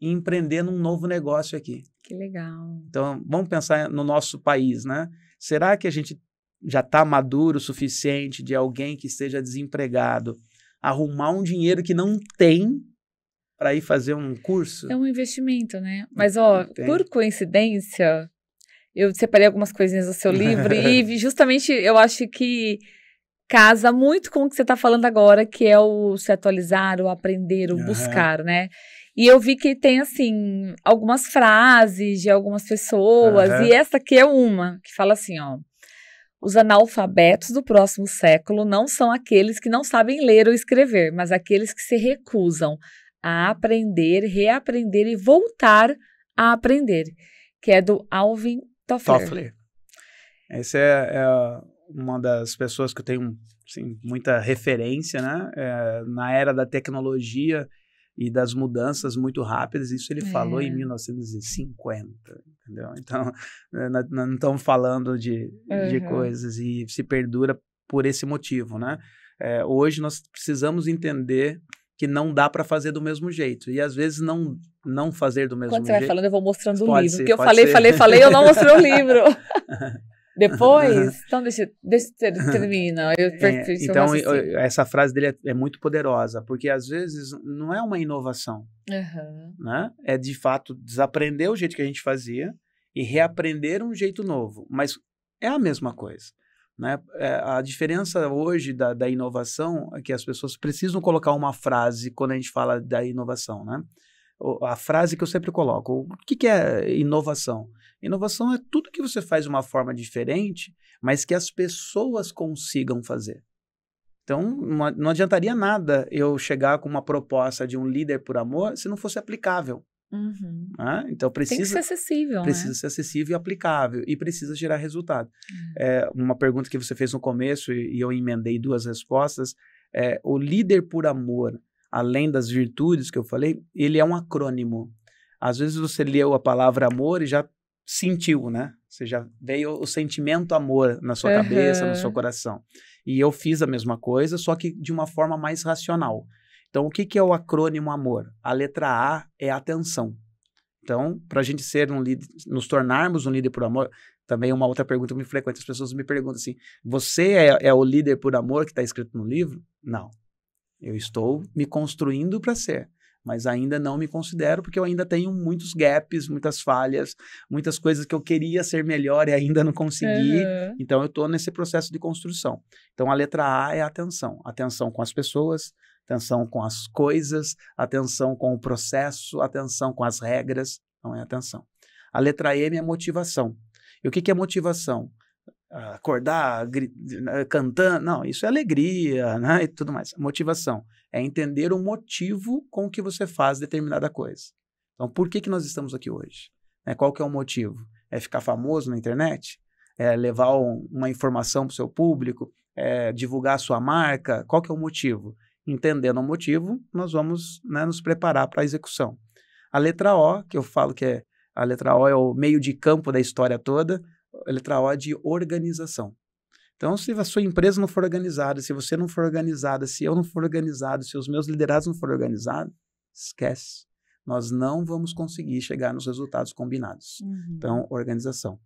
empreender num novo negócio aqui. Que legal. Então, vamos pensar no nosso país, né? Será que a gente já está maduro o suficiente de alguém que esteja desempregado arrumar um dinheiro que não tem para ir fazer um curso? É um investimento, né? Hum, Mas, ó, tem. por coincidência, eu separei algumas coisinhas do seu livro e justamente eu acho que casa muito com o que você está falando agora, que é o se atualizar, o aprender, o uhum. buscar, né? E eu vi que tem, assim, algumas frases de algumas pessoas. Uhum. E essa aqui é uma, que fala assim, ó. Os analfabetos do próximo século não são aqueles que não sabem ler ou escrever, mas aqueles que se recusam a aprender, reaprender e voltar a aprender, que é do Alvin Toffler. Toffler. Essa é, é, uma das pessoas que eu tenho assim, muita referência, né? É, na era da tecnologia, e das mudanças muito rápidas. Isso ele é. falou em 1950, é. entendeu? Então, né, né, né, não estamos falando de, uhum. de coisas e se perdura por esse motivo, né? É, hoje nós precisamos entender que não dá para fazer do mesmo jeito. E às vezes não não fazer do mesmo Quando jeito. Quando você vai falando, eu vou mostrando o livro. Ser, porque eu falei, falei, falei, eu não mostrei o livro. Depois, então deixa, deixa termina. Eu é, então, eu, essa frase dele é, é, muito poderosa, porque às vezes não é uma inovação. Uhum. Né? É de fato desaprender o jeito que a gente fazia e reaprender um jeito novo. Mas é a mesma coisa. Né? É, a diferença hoje da, da inovação é que as pessoas precisam colocar uma frase quando a gente fala da inovação. Né? a frase que eu sempre coloco. O que, que é inovação? Inovação é tudo que você faz de uma forma diferente, mas que as pessoas consigam fazer. Então, não adiantaria nada eu chegar com uma proposta de um líder por amor se não fosse aplicável. Uhum. Né? Então, precisa Tem que ser acessível. Né? Precisa né? ser acessível e aplicável e precisa gerar resultado. Uhum. É, uma pergunta que você fez no começo e, eu emendei duas respostas: é, o líder por amor além das virtudes que eu falei, ele é um acrônimo. Às vezes você leu a palavra amor e já sentiu, né? Você já veio o sentimento amor na sua uhum. cabeça, no seu coração. E eu fiz a mesma coisa, só que de uma forma mais racional. Então, o que, que é o acrônimo amor? A letra A é atenção. Então, para a gente ser um líder, nos tornarmos um líder por amor, também uma outra pergunta muito frequente, as pessoas me perguntam assim, você é, é o líder por amor que está escrito no livro? Não, eu estou me construindo para ser, mas ainda não me considero porque eu ainda tenho muitos gaps, muitas falhas, muitas coisas que eu queria ser melhor e ainda não consegui. Uhum. Então eu estou nesse processo de construção. Então a letra A é atenção, atenção com as pessoas, atenção com as coisas, atenção com o processo, atenção com as regras. Não é atenção. A letra M é motivação. E o que, que é motivação? acordar cantando. Não, isso é alegria, né? E tudo mais. Motivação é entender o motivo com que você faz determinada coisa. Então, por que, que nós estamos aqui hoje? Né? Qual que é o motivo? É ficar famoso na internet? É levar um, uma informação para o seu público? É divulgar a sua marca? Qual que é o motivo? Entendendo o motivo, nós vamos né, nos preparar para a execução. A letra O, que eu falo que é a letra O é o meio de campo da história toda, letra O é de organização. Então, se a sua empresa não for organizada, se você não for organizada, se eu não for organizado, se os meus liderados não forem organizados, esquece. Nós não vamos conseguir chegar nos resultados combinados. Uhum. Então, organização.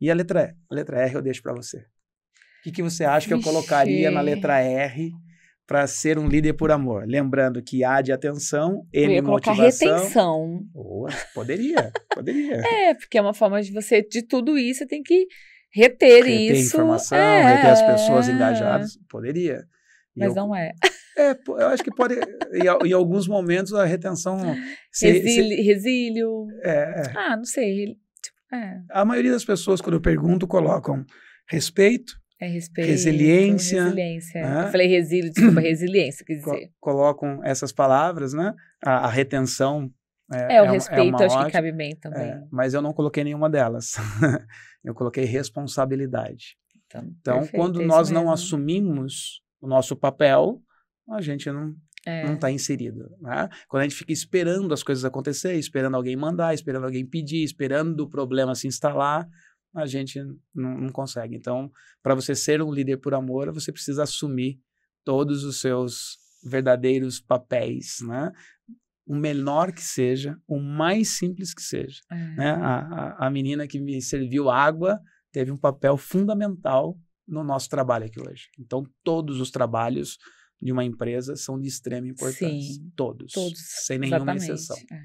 E a letra E? A letra R eu deixo para você. O que, que você acha Vixe. que eu colocaria na letra R para ser um líder por amor. Lembrando que A de atenção, M Eu ia motivação. colocar retenção. poderia, poderia. é, porque é uma forma de você, de tudo isso, você tem que reter, reter isso. Reter informação, é... reter as pessoas engajadas, poderia. E Mas eu, não é. É, eu acho que pode, em, em alguns momentos, a retenção... Se, Resili, se, resílio. É, é, Ah, não sei. Tipo, é. A maioria das pessoas, quando eu pergunto, colocam respeito, é respeito, resiliência. resiliência. Né? Eu falei resílio, desculpa, resiliência, quer dizer. colocam essas palavras, né? A, a retenção. É, é o é, é respeito, é acho ótima, que cabe bem também. É, mas eu não coloquei nenhuma delas. eu coloquei responsabilidade. Então, então perfeito, quando é nós não assumimos o nosso papel, a gente não não está inserido. Né? Quando a gente fica esperando as coisas acontecer, esperando alguém mandar, esperando alguém pedir, esperando o problema se instalar, a gente não, não consegue. Então, para você ser um líder por amor, você precisa assumir todos os seus verdadeiros papéis, né? o menor que seja, o mais simples que seja. É. Né? A, a, a, menina que me serviu água teve um papel fundamental no nosso trabalho aqui hoje. Então, todos os trabalhos de uma empresa são de extrema importância. Sim, todos. Todos. Sem nenhuma exatamente. exceção. É.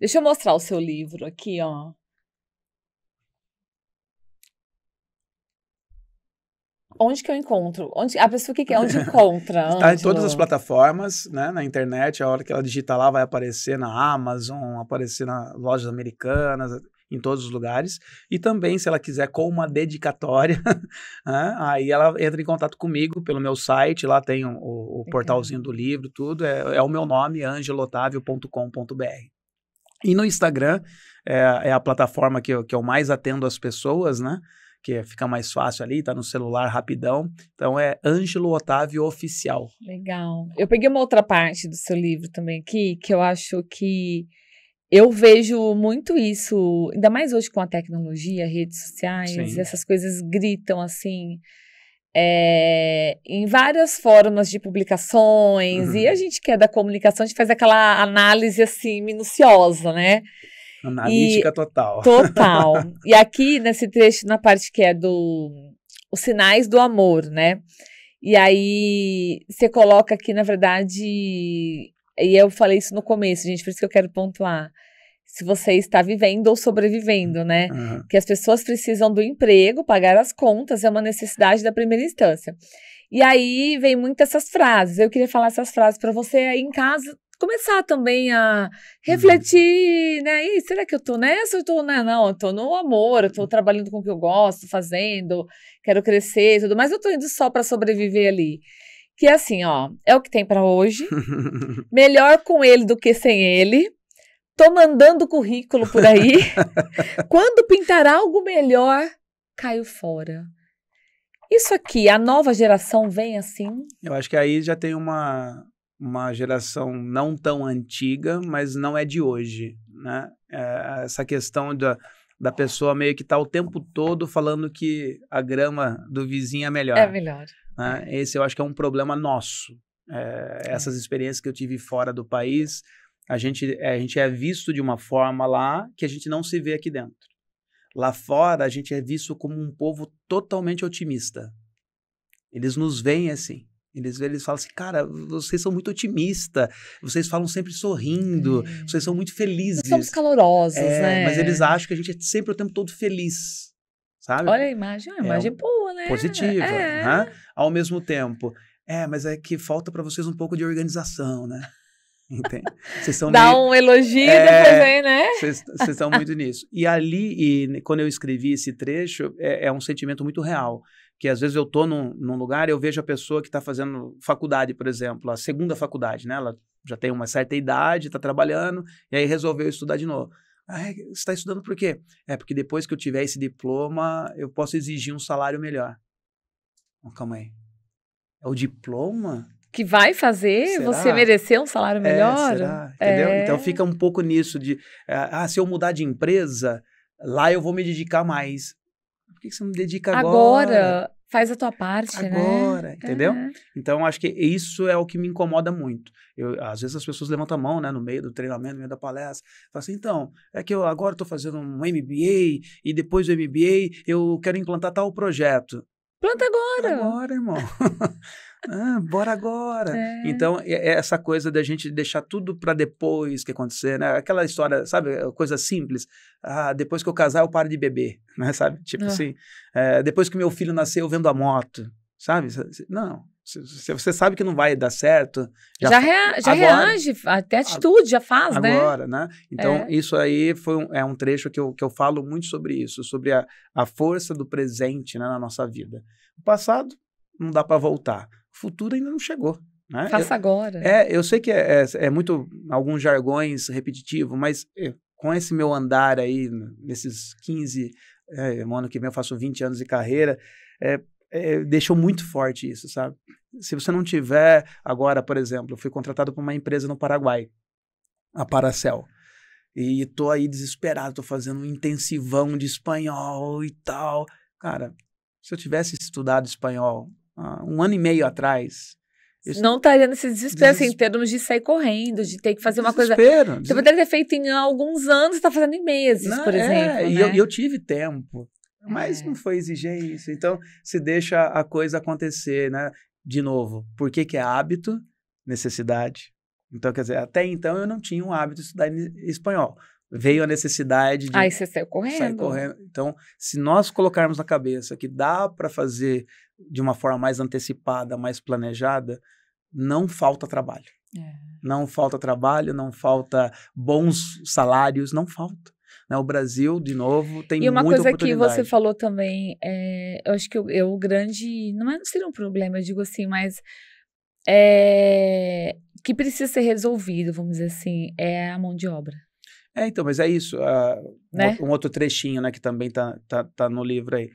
Deixa eu mostrar o seu livro aqui, ó. Onde que eu encontro? Onde, a pessoa que quer, é? onde encontra? Está em todas as plataformas, né? Na internet, a hora que ela digita lá vai aparecer na Amazon, aparecer nas lojas americanas, em todos os lugares. E também, se ela quiser com uma dedicatória, né? aí ela entra em contato comigo pelo meu site, lá tem o, o portalzinho do livro, tudo. É, é o meu nome, angelotavio.com.br. E no Instagram, é, é a plataforma que eu, que eu mais atendo as pessoas, né? porque fica mais fácil ali, tá no celular rapidão. Então é Ângelo Otávio Oficial. Legal. Eu peguei uma outra parte do seu livro também aqui, que eu acho que eu vejo muito isso, ainda mais hoje com a tecnologia, redes sociais, Sim. essas coisas gritam assim. É, em várias formas de publicações, uhum. e a gente que é da comunicação, a gente faz aquela análise assim, minuciosa, né? Analítica e, total. Total. E aqui nesse trecho, na parte que é do os sinais do amor, né? E aí você coloca aqui, na verdade, e eu falei isso no começo, gente, por isso que eu quero pontuar. Se você está vivendo ou sobrevivendo, né? Uhum. Que as pessoas precisam do emprego, pagar as contas, é uma necessidade da primeira instância. E aí vem muitas essas frases. Eu queria falar essas frases para você aí em casa começar também a uhum. refletir, uhum. né? E será que eu tô nessa ou eu tô né não, eu tô no amor, eu tô uhum. trabalhando com o que eu gosto, fazendo, quero crescer e tudo, mas eu tô indo só para sobreviver ali. Que é assim, ó, é o que tem para hoje. Melhor com ele do que sem ele. Tô mandando currículo por aí. Quando pintar algo melhor, caio fora. Isso aqui, a nova geração vem assim? Eu acho que aí já tem uma uma geração não tão antiga, mas não é de hoje, né? É, essa questão da, da pessoa meio que tá o tempo todo falando que a grama do vizinho é melhor. É melhor. Né? Esse eu acho que é um problema nosso. É, é. essas experiências que eu tive fora do país, a gente, a gente é visto de uma forma lá que a gente não se vê aqui dentro. Lá fora, a gente é visto como um povo totalmente otimista. Eles nos veem assim. Eles, eles falam assim, cara, vocês são muito otimistas, vocês falam sempre sorrindo, é. vocês são é. muito felizes. Nós somos calorosos, é, né? Mas eles acham que a gente é sempre o tempo todo feliz, sabe? Olha a imagem, uma é imagem boa, né? Positiva, é. né? Ao mesmo tempo, é, mas é que falta para vocês um pouco de organização, né? Entende? Vocês são Dá meio, um elogio é, depois aí, né? Vocês estão muito nisso. E ali, e quando eu escrevi esse trecho, é, é um sentimento muito real que às vezes eu tô num, num lugar e eu vejo a pessoa que está fazendo faculdade, por exemplo, a segunda faculdade, né? Ela já tem uma certa idade, está trabalhando, e aí resolveu estudar de novo. Ah, é, você está estudando por quê? É porque depois que eu tiver esse diploma, eu posso exigir um salário melhor. Oh, calma aí. É o diploma? Que vai fazer será? você merecer um salário é, melhor? É, será? Entendeu? Então é... Então fica um pouco nisso de, ah, se eu mudar de empresa, lá eu vou me dedicar mais. Por que você não dedica agora? Agora, faz a tua parte, agora, né? Agora, entendeu? Então, acho que isso é o que me incomoda muito. Eu, às vezes as pessoas levantam a mão, né, no meio do treinamento, no meio da palestra, falam assim, então, é que eu agora estou fazendo um MBA e depois do MBA eu quero implantar tal projeto. Planta agora! Agora, irmão. ah, bora agora. É. Então, é essa coisa da gente deixar tudo para depois que acontecer, né? Aquela história, sabe? Eh, coisa simples. Ah, depois que eu casar, eu paro de beber, né? Sabe? Tipo ah. assim, é, depois que meu filho nasceu, eu vendo a moto, sabe? Não, se você sabe que não vai dar certo. Já, já, rea, já agora, reage, até atitude, já faz, agora, né? Agora, né? Então, é. isso aí foi um, é um trecho que eu, que eu falo muito sobre isso, sobre a, a força do presente né, na nossa vida. O passado não dá para voltar futuro ainda não chegou. Né? Faça eu, agora. É, eu sei que é, é, é muito alguns jargões repetitivos, mas eu, é, com esse meu andar aí, nesses 15, é, é, um ano que vem eu faço 20 anos de carreira, é, é, deixou muito forte isso, sabe? Se você não tiver agora, por exemplo, eu fui contratado por uma empresa no Paraguai, a Paracel. E tô aí desesperado, tô fazendo um intensivão de espanhol e tal. Cara, se eu tivesse estudado espanhol um ano e meio atrás. Não estaria nesse desespero, Deses... assim, em termos de sair correndo, de ter que fazer uma desespero, coisa. Desespero. Você poderia ter feito em alguns anos, está fazendo em meses, não, por é, exemplo. E né? eu, eu, tive tempo, mas é. não foi exigência Então, se deixa a coisa acontecer, né? De novo, por que, que é hábito? Necessidade. Então, quer dizer, até então eu não tinha um hábito de estudar espanhol. Veio a necessidade de. Aí você saiu correndo. Sair correndo. Então, se nós colocarmos na cabeça que dá para fazer de uma forma mais antecipada, mais planejada, não falta trabalho. É. Não falta trabalho, não falta bons salários, não falta. Né? O Brasil, de novo, tem muita oportunidade. E uma coisa que você falou também, é, eu acho que eu, o grande, não, é, não seria um problema, eu digo assim, mas é, que precisa ser resolvido, vamos dizer assim, é a mão de obra. É, então, mas é isso. Uh, né? um, outro trechinho, né, que também está tá, tá no livro aí.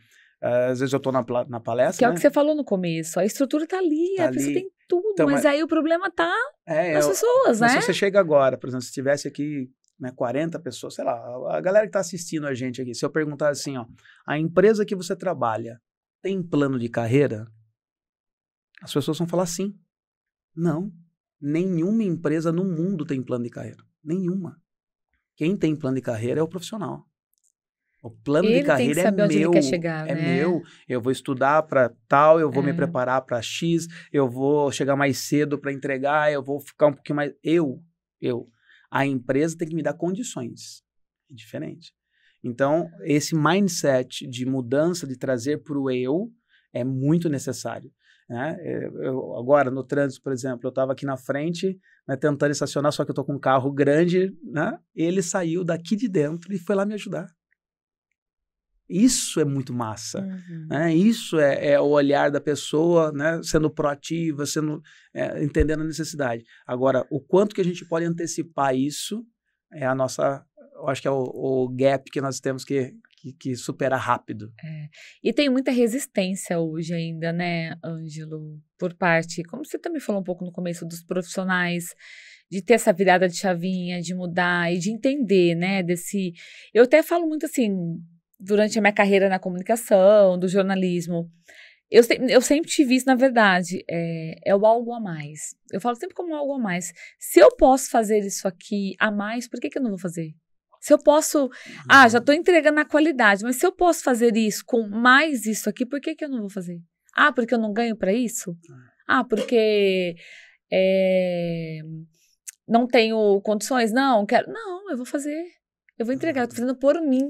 Eh, às vezes eu estou na, na palestra. Que é né? o que né? você falou no começo. A estrutura está ali, tá a ali. pessoa tem tudo, então, mas aí o problema está é, nas eu... É pessoas, mas né? Se você chega agora, por exemplo, se tivesse aqui né, 40 pessoas, sei lá, a galera que está assistindo a gente aqui, se eu perguntar assim, ó, a empresa que você trabalha tem plano de carreira? As pessoas vão falar sim. Não. Nenhuma empresa no mundo tem plano de carreira. Nenhuma. Quem tem plano de carreira é o profissional. O plano ele de carreira é meu, chegar, é né? meu. Eu vou estudar para tal, eu vou é. me preparar para X, eu vou chegar mais cedo para entregar, eu vou ficar um pouquinho mais eu, eu. A empresa tem que me dar condições. É diferente. Então, esse mindset de mudança, de trazer para o eu, é muito necessário. Né? É, eu, agora, no trânsito, por exemplo, eu estava aqui na frente, né, tentando estacionar, só que eu estou com um carro grande, né? ele saiu daqui de dentro e foi lá me ajudar. Isso é muito massa. Uhum. Né? Isso é, é, o olhar da pessoa, né? sendo proativa, sendo, é, entendendo a necessidade. Agora, o quanto que a gente pode antecipar isso é a nossa. Eu acho que é o, o gap que nós temos que, que, que superar rápido. É. E tem muita resistência hoje ainda, né, Ângelo? Por parte, como você também falou um pouco no começo, dos profissionais de ter essa virada de chavinha, de mudar e de entender, né, desse... Eu até falo muito assim, durante a minha carreira na comunicação, do jornalismo, eu, eu sempre tive isso, na verdade, é, é o algo a mais. Eu falo sempre como algo a mais. Se eu posso fazer isso aqui a mais, por que, que eu não vou fazer? Se eu posso. Uhum. Ah, já estou uhum. entregando na qualidade, mas se eu posso fazer isso com mais isso aqui, por que, que eu não vou fazer? Ah, porque eu não ganho para isso? É. Ah, porque. É, não tenho condições? Não, quero. Não, eu vou fazer. Eu vou entregar, eu tô uhum. fazendo por mim.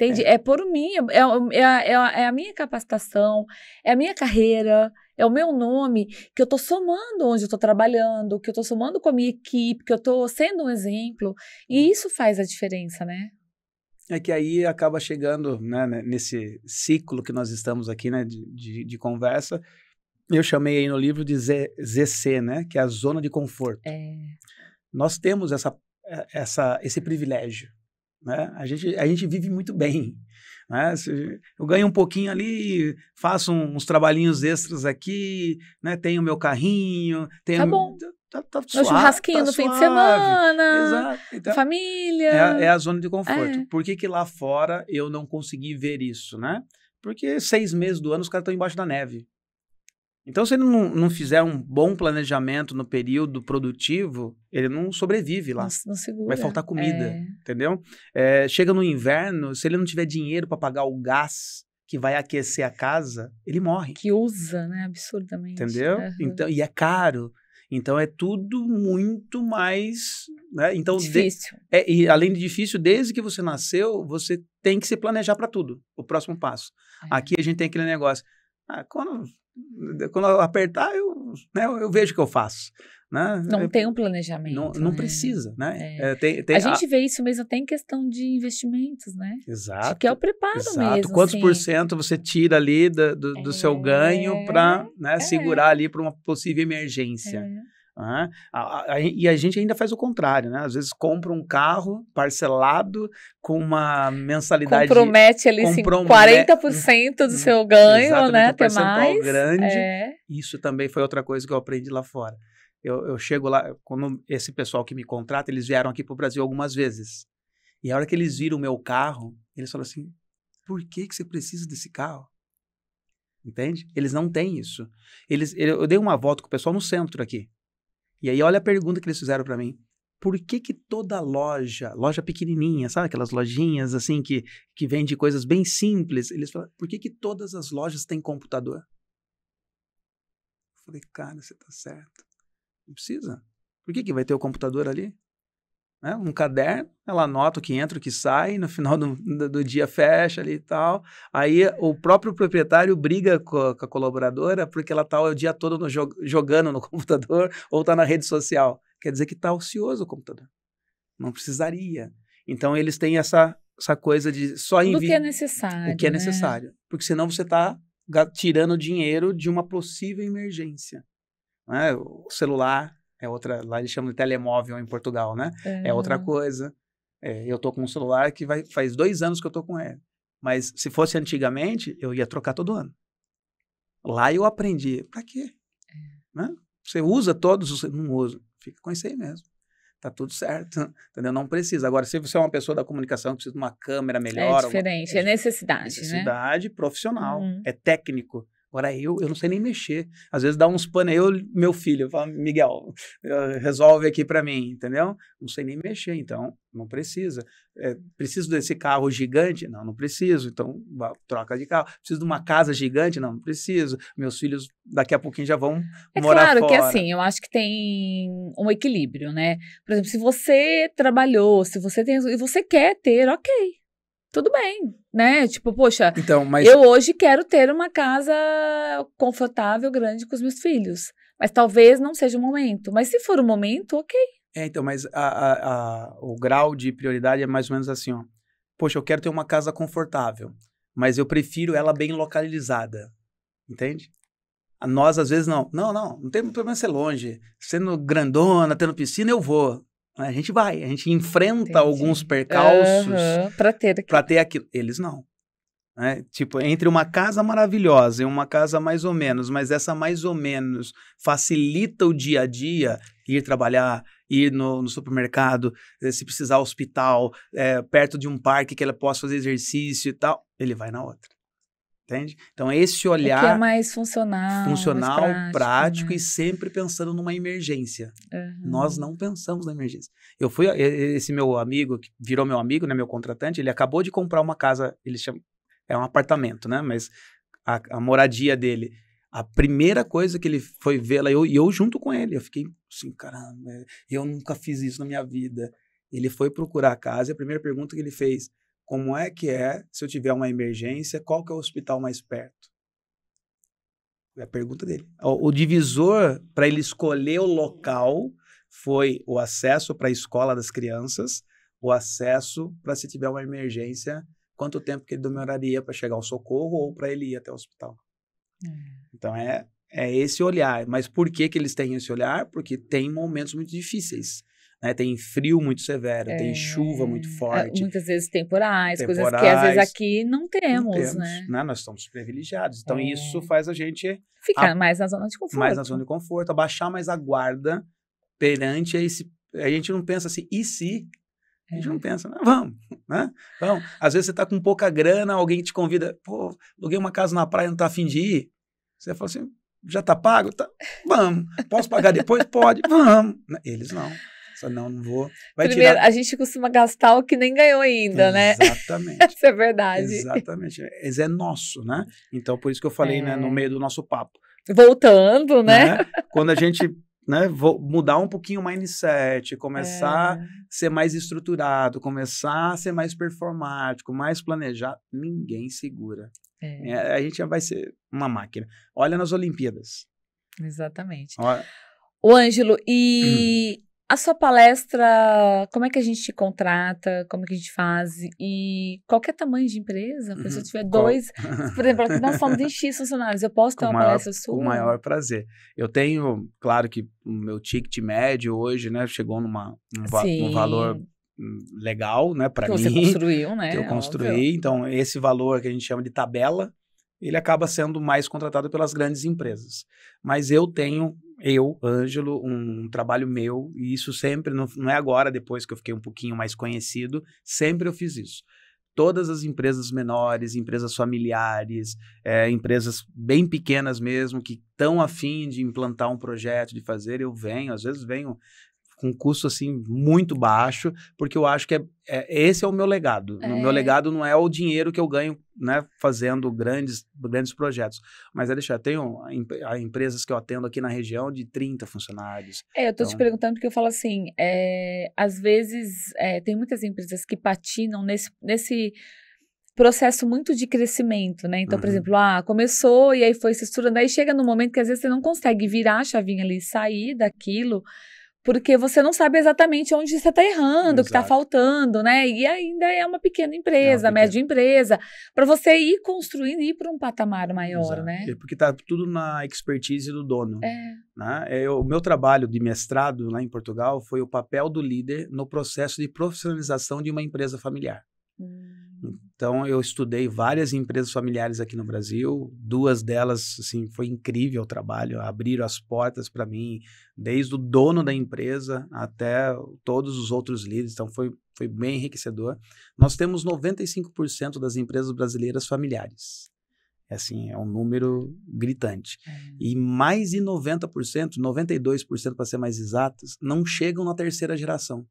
Entendi. É, é por mim, é, é, é, é a minha capacitação, é a minha carreira, é o meu nome que eu estou somando onde eu estou trabalhando, que eu estou somando com a minha equipe, que eu estou sendo um exemplo. E isso faz a diferença, né? É que aí acaba chegando né, nesse ciclo que nós estamos aqui né, de, de, de conversa. Eu chamei aí no livro de Z, ZC, né? Que é a zona de conforto. É. Nós temos essa, essa, esse privilégio né? A, gente, a gente vive muito bem. Né? Eu ganho um pouquinho ali, faço uns trabalhinhos extras aqui, né? tenho meu carrinho. Tenho... Tá bom. Tá, tá, tá suave, churrasquinho tá no suave. fim de semana. Então, família. É, é, a zona de conforto. É. Por que, que lá fora eu não consegui ver isso, né? Porque seis meses do ano os caras estão embaixo da neve. Então, se ele não, não fizer um bom planejamento no período produtivo, ele não sobrevive lá. Não, não Vai faltar comida, é. entendeu? É, chega no inverno, se ele não tiver dinheiro para pagar o gás, que vai aquecer a casa, ele morre. Que usa, né? Absurdamente. Entendeu? Uhum. Então, e é caro. Então é tudo muito mais. Né? Então, difícil. De, é, e além de difícil, desde que você nasceu, você tem que se planejar para tudo. O próximo passo. É. Aqui a gente tem aquele negócio. Ah, quando quando eu apertar, eu, né, eu vejo o que eu faço. Né? Não é, tem um planejamento. Não, não né? precisa, né? É. É, tem, tem, a gente vê isso mesmo até em questão de investimentos, né? Exato. Que é o preparo exato. mesmo. Quantos assim. por cento você tira ali do, do, do seu é, ganho para né, é. segurar ali para uma possível emergência. É. Né? A, a, e a gente ainda faz o contrário, né? Às vezes compra um carro parcelado com uma mensalidade. Compromete ali compromete, 40% do seu ganho, né? Um mais. grande. É. Isso também foi outra coisa que eu aprendi lá fora. Eu, eu chego lá, quando esse pessoal que me contrata, eles vieram aqui para o Brasil algumas vezes. E a hora que eles viram o meu carro, eles falam assim: por que, que você precisa desse carro? Entende? Eles não têm isso. Eles, eu dei uma volta com o pessoal no centro aqui. E aí olha a pergunta que eles fizeram para mim. Por que que toda loja, loja pequenininha, sabe aquelas lojinhas assim que, que vende coisas bem simples, eles falam, por que que todas as lojas têm computador? Eu falei, cara, você tá certo. Não precisa. Por que que vai ter o computador ali? né? um caderno, ela anota o que entra, o que sai, no final do, do, do dia fecha ali e tal. Aí o próprio proprietário briga com a, com a colaboradora porque ela está o dia todo no, jogando no computador ou está na rede social. Quer dizer que está ocioso o computador. Não precisaria. Então eles têm essa, essa coisa de só enviar. O que é necessário. O que é né? necessário. Porque senão você está tirando dinheiro de uma possível emergência. Né? O celular é outra, lá eles chamam de telemóvel em Portugal, né? É, é outra coisa. É, eu tô com um celular que vai, faz dois anos que eu tô com ele. Mas se fosse antigamente, eu ia trocar todo ano. Lá eu aprendi. Para quê? É. Né? Você usa todos os. Não uso. Fica com isso aí mesmo. Tá tudo certo. Entendeu? Não precisa. Agora, se você é uma pessoa da comunicação que precisa de uma câmera é melhor. É diferente, uma, é, é necessidade. Necessidade né? profissional. Uhum. É técnico. Agora eu, eu não sei nem mexer. Às vezes dá uns panos eu, meu filho, eu falo, Miguel, eh, resolve aqui para mim, entendeu? Não sei nem mexer, então não precisa. É, preciso desse carro gigante? Não, não preciso. Então troca de carro. Preciso de uma casa gigante? Não, não preciso. Meus filhos daqui a pouquinho já vão é morar claro fora. que assim, eu acho que tem um equilíbrio, né? Por exemplo, se você trabalhou, se você tem e você quer ter, ok, tudo bem, né? Tipo, poxa, então, mas... eu hoje quero ter uma casa confortável, grande com os meus filhos. Mas talvez não seja o momento. Mas se for o momento, ok. É, então, mas a, a, a, o grau de prioridade é mais ou menos assim, ó. Poxa, eu quero ter uma casa confortável, mas eu prefiro ela bem localizada. Entende? Nós, às vezes, não. Não, não, não tem problema ser longe. Sendo grandona, tendo piscina, eu vou. Né, a gente vai, a gente enfrenta Entendi. alguns percalços uhum, para ter aquilo. Para ter aquilo. Eles não. né tipo, entre uma casa maravilhosa e uma casa mais ou menos, mas essa mais ou menos facilita o dia a dia ir trabalhar, ir no, no supermercado, eh, se precisar hospital, é, perto de um parque que ela possa fazer exercício e tal, ele vai na outra. Entende? Então, esse é é olhar. É, é mais funcional. Funcional, mais prático, prático né? e sempre pensando numa emergência. Uhum. Nós não pensamos na emergência. Eu fui. Esse meu amigo, que virou meu amigo, né, meu contratante, ele acabou de comprar uma casa. Ele chama. É um apartamento, né? Mas a, a moradia dele. A primeira coisa que ele foi vê-la, e eu, eu junto com ele, eu fiquei assim, caramba, eu nunca fiz isso na minha vida. Ele foi procurar a casa e a primeira pergunta que ele fez: como é que é se eu tiver uma emergência? Qual que é o hospital mais perto? É a pergunta dele. O, o divisor para ele escolher o local foi o acesso para a escola das crianças, o acesso para se tiver uma emergência, quanto tempo que ele demoraria para chegar ao socorro ou para ele ir até o hospital. É. Então é é esse olhar. Mas por que, que eles têm esse olhar? Porque tem momentos muito difíceis. Né? Tem frio muito severo, é. tem chuva muito é, forte. Muitas vezes temporais, temporais, coisas que às vezes aqui não temos, não temos né? né? Nós somos privilegiados. Então é. isso faz a gente... Ficar a... mais na zona de conforto. Mais na zona de conforto, abaixar mais a guarda perante a esse... A gente não pensa assim, e se a gente é. não pensa, vamos, né? Vamos. Às vezes você tá com pouca grana, alguém te convida, pô, aluguei uma casa na praia, não tá afim de ir. Você fala assim, já tá pago? Tá, vamos. Posso pagar depois? Pode, vamos. Eles não. Só não, não vou. Vai Primeiro, tirar... a gente costuma gastar o que nem ganhou ainda, Exatamente. né? Exatamente. Isso é verdade. Exatamente. Esse é nosso, né? Então, por isso que eu falei, é. né, no é. meio do nosso papo. Voltando, né? né? Quando a gente né, vou mudar um pouquinho o mindset, começar é. a ser mais estruturado, começar a ser mais performático, mais planejado, ninguém segura. É. É, a gente vai ser uma máquina. Olha nas Olimpíadas. Exatamente. Olha. O Ângelo, e hum. A sua palestra, como é que a gente te contrata, como é que a gente faz? E qualquer é tamanho de empresa, se eu uhum. tiver dois, por exemplo, nós somos em X funcionários, eu posso ter com uma maior, palestra sua? Com o maior prazer. Eu tenho, claro que o meu ticket médio hoje, né, chegou numa, va um valor hum, legal, né, para mim. Que você construiu, né? Que eu construí. Óbvio. Então, esse valor que a gente chama de tabela, ele acaba sendo mais contratado pelas grandes empresas. Mas eu tenho, eu, Ângelo, um trabalho meu, e isso sempre, não, não é agora, depois que eu fiquei um pouquinho mais conhecido, sempre eu fiz isso todas as empresas menores, empresas familiares, é, empresas bem pequenas mesmo, que estão afim de implantar um projeto, de fazer, eu venho, às vezes venho com custo assim muito baixo, porque eu acho que é, é esse é o meu legado. É. O meu é. legado não é o dinheiro que eu ganho, né, fazendo grandes grandes projetos, mas é deixar eu tenho a, a empresas que eu atendo aqui na região de 30 funcionários. É, eu tô então... te perguntando porque eu falo assim, é, às vezes é, tem muitas empresas que patinam nesse nesse processo muito de crescimento, né? Então, uhum. por exemplo, ah, começou e aí foi se estruturando, aí chega no momento que às vezes você não consegue virar a chavinha ali, sair daquilo porque você não sabe exatamente onde você está errando, o que está faltando, né? E ainda é uma pequena empresa, é uma pequena. média empresa, para você ir construindo e ir para um patamar maior, Exato. né? É porque está tudo na expertise do dono. É. Né? É, o meu trabalho de mestrado lá em Portugal foi o papel do líder no processo de profissionalização de uma empresa familiar. Hum. Então, eu estudei várias empresas familiares aqui no Brasil. Duas delas, assim, foi incrível o trabalho. Abriram as portas para mim, desde o dono da empresa até todos os outros líderes. Então, foi, foi bem enriquecedor. Nós temos 95% das empresas brasileiras familiares. É assim, é um número gritante. É. E mais de 90%, 92% para ser mais exatos, não chegam na terceira geração.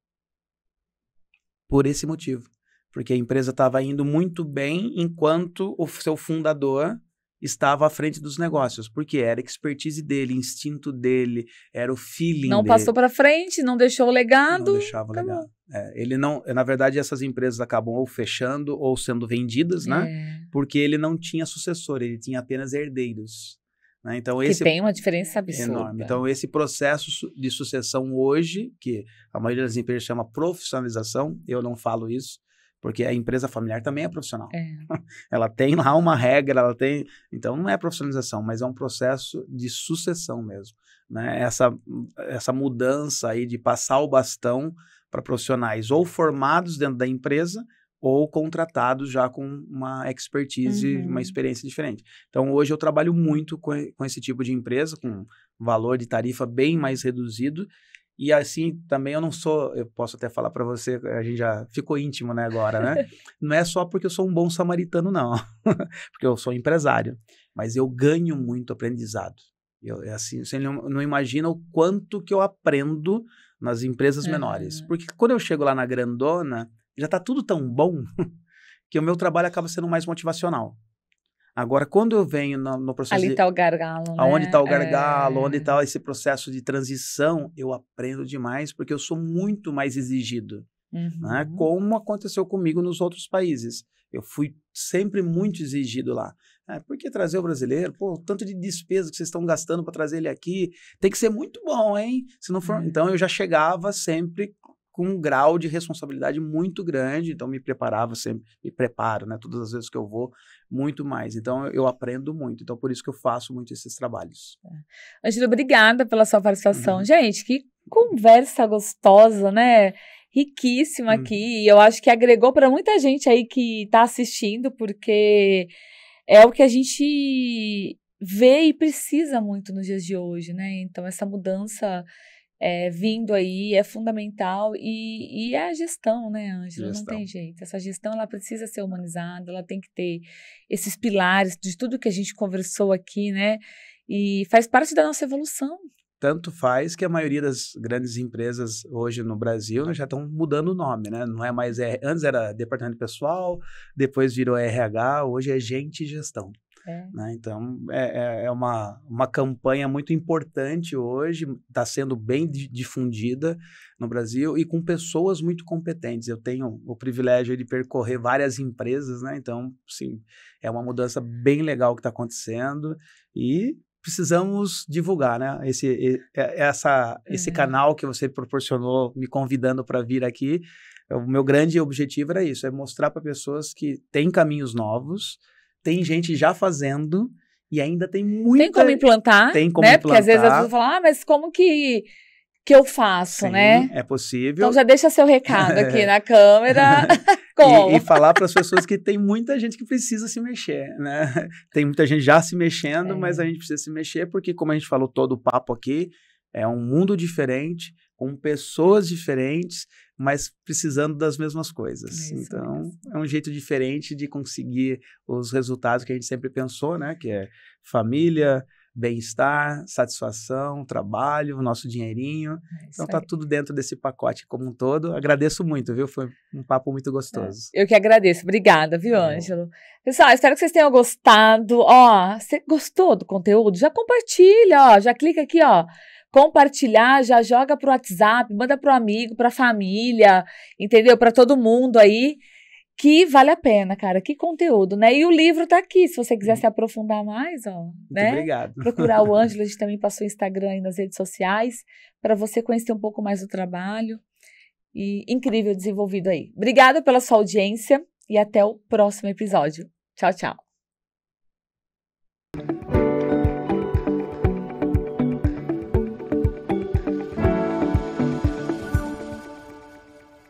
Por esse motivo porque a empresa estava indo muito bem enquanto o seu fundador estava à frente dos negócios, porque era a expertise dele, instinto dele, era o feeling Não dele. passou para frente, não deixou o legado. Não deixava o legado. É, ele não, eh, na verdade, essas empresas acabam ou fechando ou sendo vendidas, né? É. Porque ele não tinha sucessor, ele tinha apenas herdeiros. Né? Então, que esse, tem uma diferença absurda. Enorme. Então, esse processo de sucessão hoje, que a maioria das empresas chama profissionalização, eu não falo isso, porque a empresa familiar também é profissional. É. Ela tem lá uma regra, ela tem. Então não é profissionalização, mas é um processo de sucessão mesmo. Né? Essa, essa mudança aí de passar o bastão para profissionais ou formados dentro da empresa ou contratados já com uma expertise, uhum. uma experiência diferente. Então, hoje eu trabalho muito com, com, esse tipo de empresa, com valor de tarifa bem mais reduzido e assim, também eu não sou, eu posso até falar para você, a gente já ficou íntimo, né, agora, né? não é só porque eu sou um bom samaritano, não. porque eu sou empresário, mas eu ganho muito aprendizado. Eu, é assim, você não, não imagina o quanto que eu aprendo nas empresas menores. Porque quando eu chego lá na grandona, já está tudo tão bom que o meu trabalho acaba sendo mais motivacional. Agora, quando eu venho no, no processo. Ali está o gargalo. Né? Onde está o gargalo, é... onde está esse processo de transição, eu aprendo demais, porque eu sou muito mais exigido. Né? Uhum. Né? Como aconteceu comigo nos outros países. Eu fui sempre muito exigido lá. É, por que trazer o brasileiro? Pô, tanto de despesa que vocês estão gastando para trazer ele aqui. Tem que ser muito bom, hein? Se não for... Uhum. Então eu já chegava sempre com um grau de responsabilidade muito grande, então me preparava sempre, me preparo, né, todas as vezes que eu vou, muito mais. Então eu, aprendo muito, então por isso que eu faço muito esses trabalhos. Angela, é. obrigada pela sua participação. Uhum. Gente, que conversa gostosa, né? Riquíssima uhum. aqui, e eu acho que agregou para muita gente aí que está assistindo, porque é o que a gente vê e precisa muito nos dias de hoje, né? Então essa mudança é, vindo aí é fundamental e, e é a gestão, né, Ângela? Não tem jeito. Essa gestão ela precisa ser humanizada, ela tem que ter esses pilares de tudo que a gente conversou aqui, né? E faz parte da nossa evolução. Tanto faz que a maioria das grandes empresas hoje no Brasil né, já estão mudando o nome, né? Não é mais é, antes era departamento pessoal, depois virou RH, hoje é gente e gestão. É. Né? Então, é, é, é uma, uma campanha muito importante hoje, está sendo bem difundida no Brasil e com pessoas muito competentes. Eu tenho o privilégio de percorrer várias empresas, né? Então, sim, é uma mudança bem legal que está acontecendo e precisamos divulgar, né? Esse, é, essa, uhum. esse é. canal que você proporcionou, me convidando para vir aqui. O meu grande objetivo era isso, é mostrar para pessoas que tem caminhos novos, tem gente já fazendo e ainda tem muita... Tem como implantar, tem como né? Implantar. Porque às vezes as pessoas falam, ah, mas como que que eu faço, Sim, né? É possível. Então já deixa seu recado aqui na câmera. Como? E, e falar para as pessoas que tem muita gente que precisa se mexer, né? Tem muita gente já se mexendo, é. mas a gente precisa se mexer porque, como a gente falou todo o papo aqui, é um mundo diferente com pessoas diferentes, mas precisando das mesmas coisas. É então, é um jeito diferente de conseguir os resultados que a gente sempre pensou, né? Que é família, bem-estar, satisfação, trabalho, nosso dinheirinho. É então tá aí. tudo dentro desse pacote como um todo. Agradeço muito, viu? Foi um papo muito é, gostoso. É. Eu que agradeço. Obrigada, viu, é. Ângelo? Pessoal, espero que vocês tenham gostado. Ó, você gostou do conteúdo? Já compartilha, ó, já clica aqui, ó compartilhar, já joga pro WhatsApp, manda pro amigo, pra família, entendeu? Pra todo mundo aí, que vale a pena, cara. Que conteúdo, né? E o livro tá aqui, se você quiser uhum. se aprofundar mais, ó, Muito né? obrigado. Procurar o Ângelo, a gente também passou o Instagram aí nas redes sociais, para você conhecer um pouco mais do trabalho. E incrível desenvolvido aí. Obrigada pela sua audiência e até o próximo episódio. Tchau, tchau.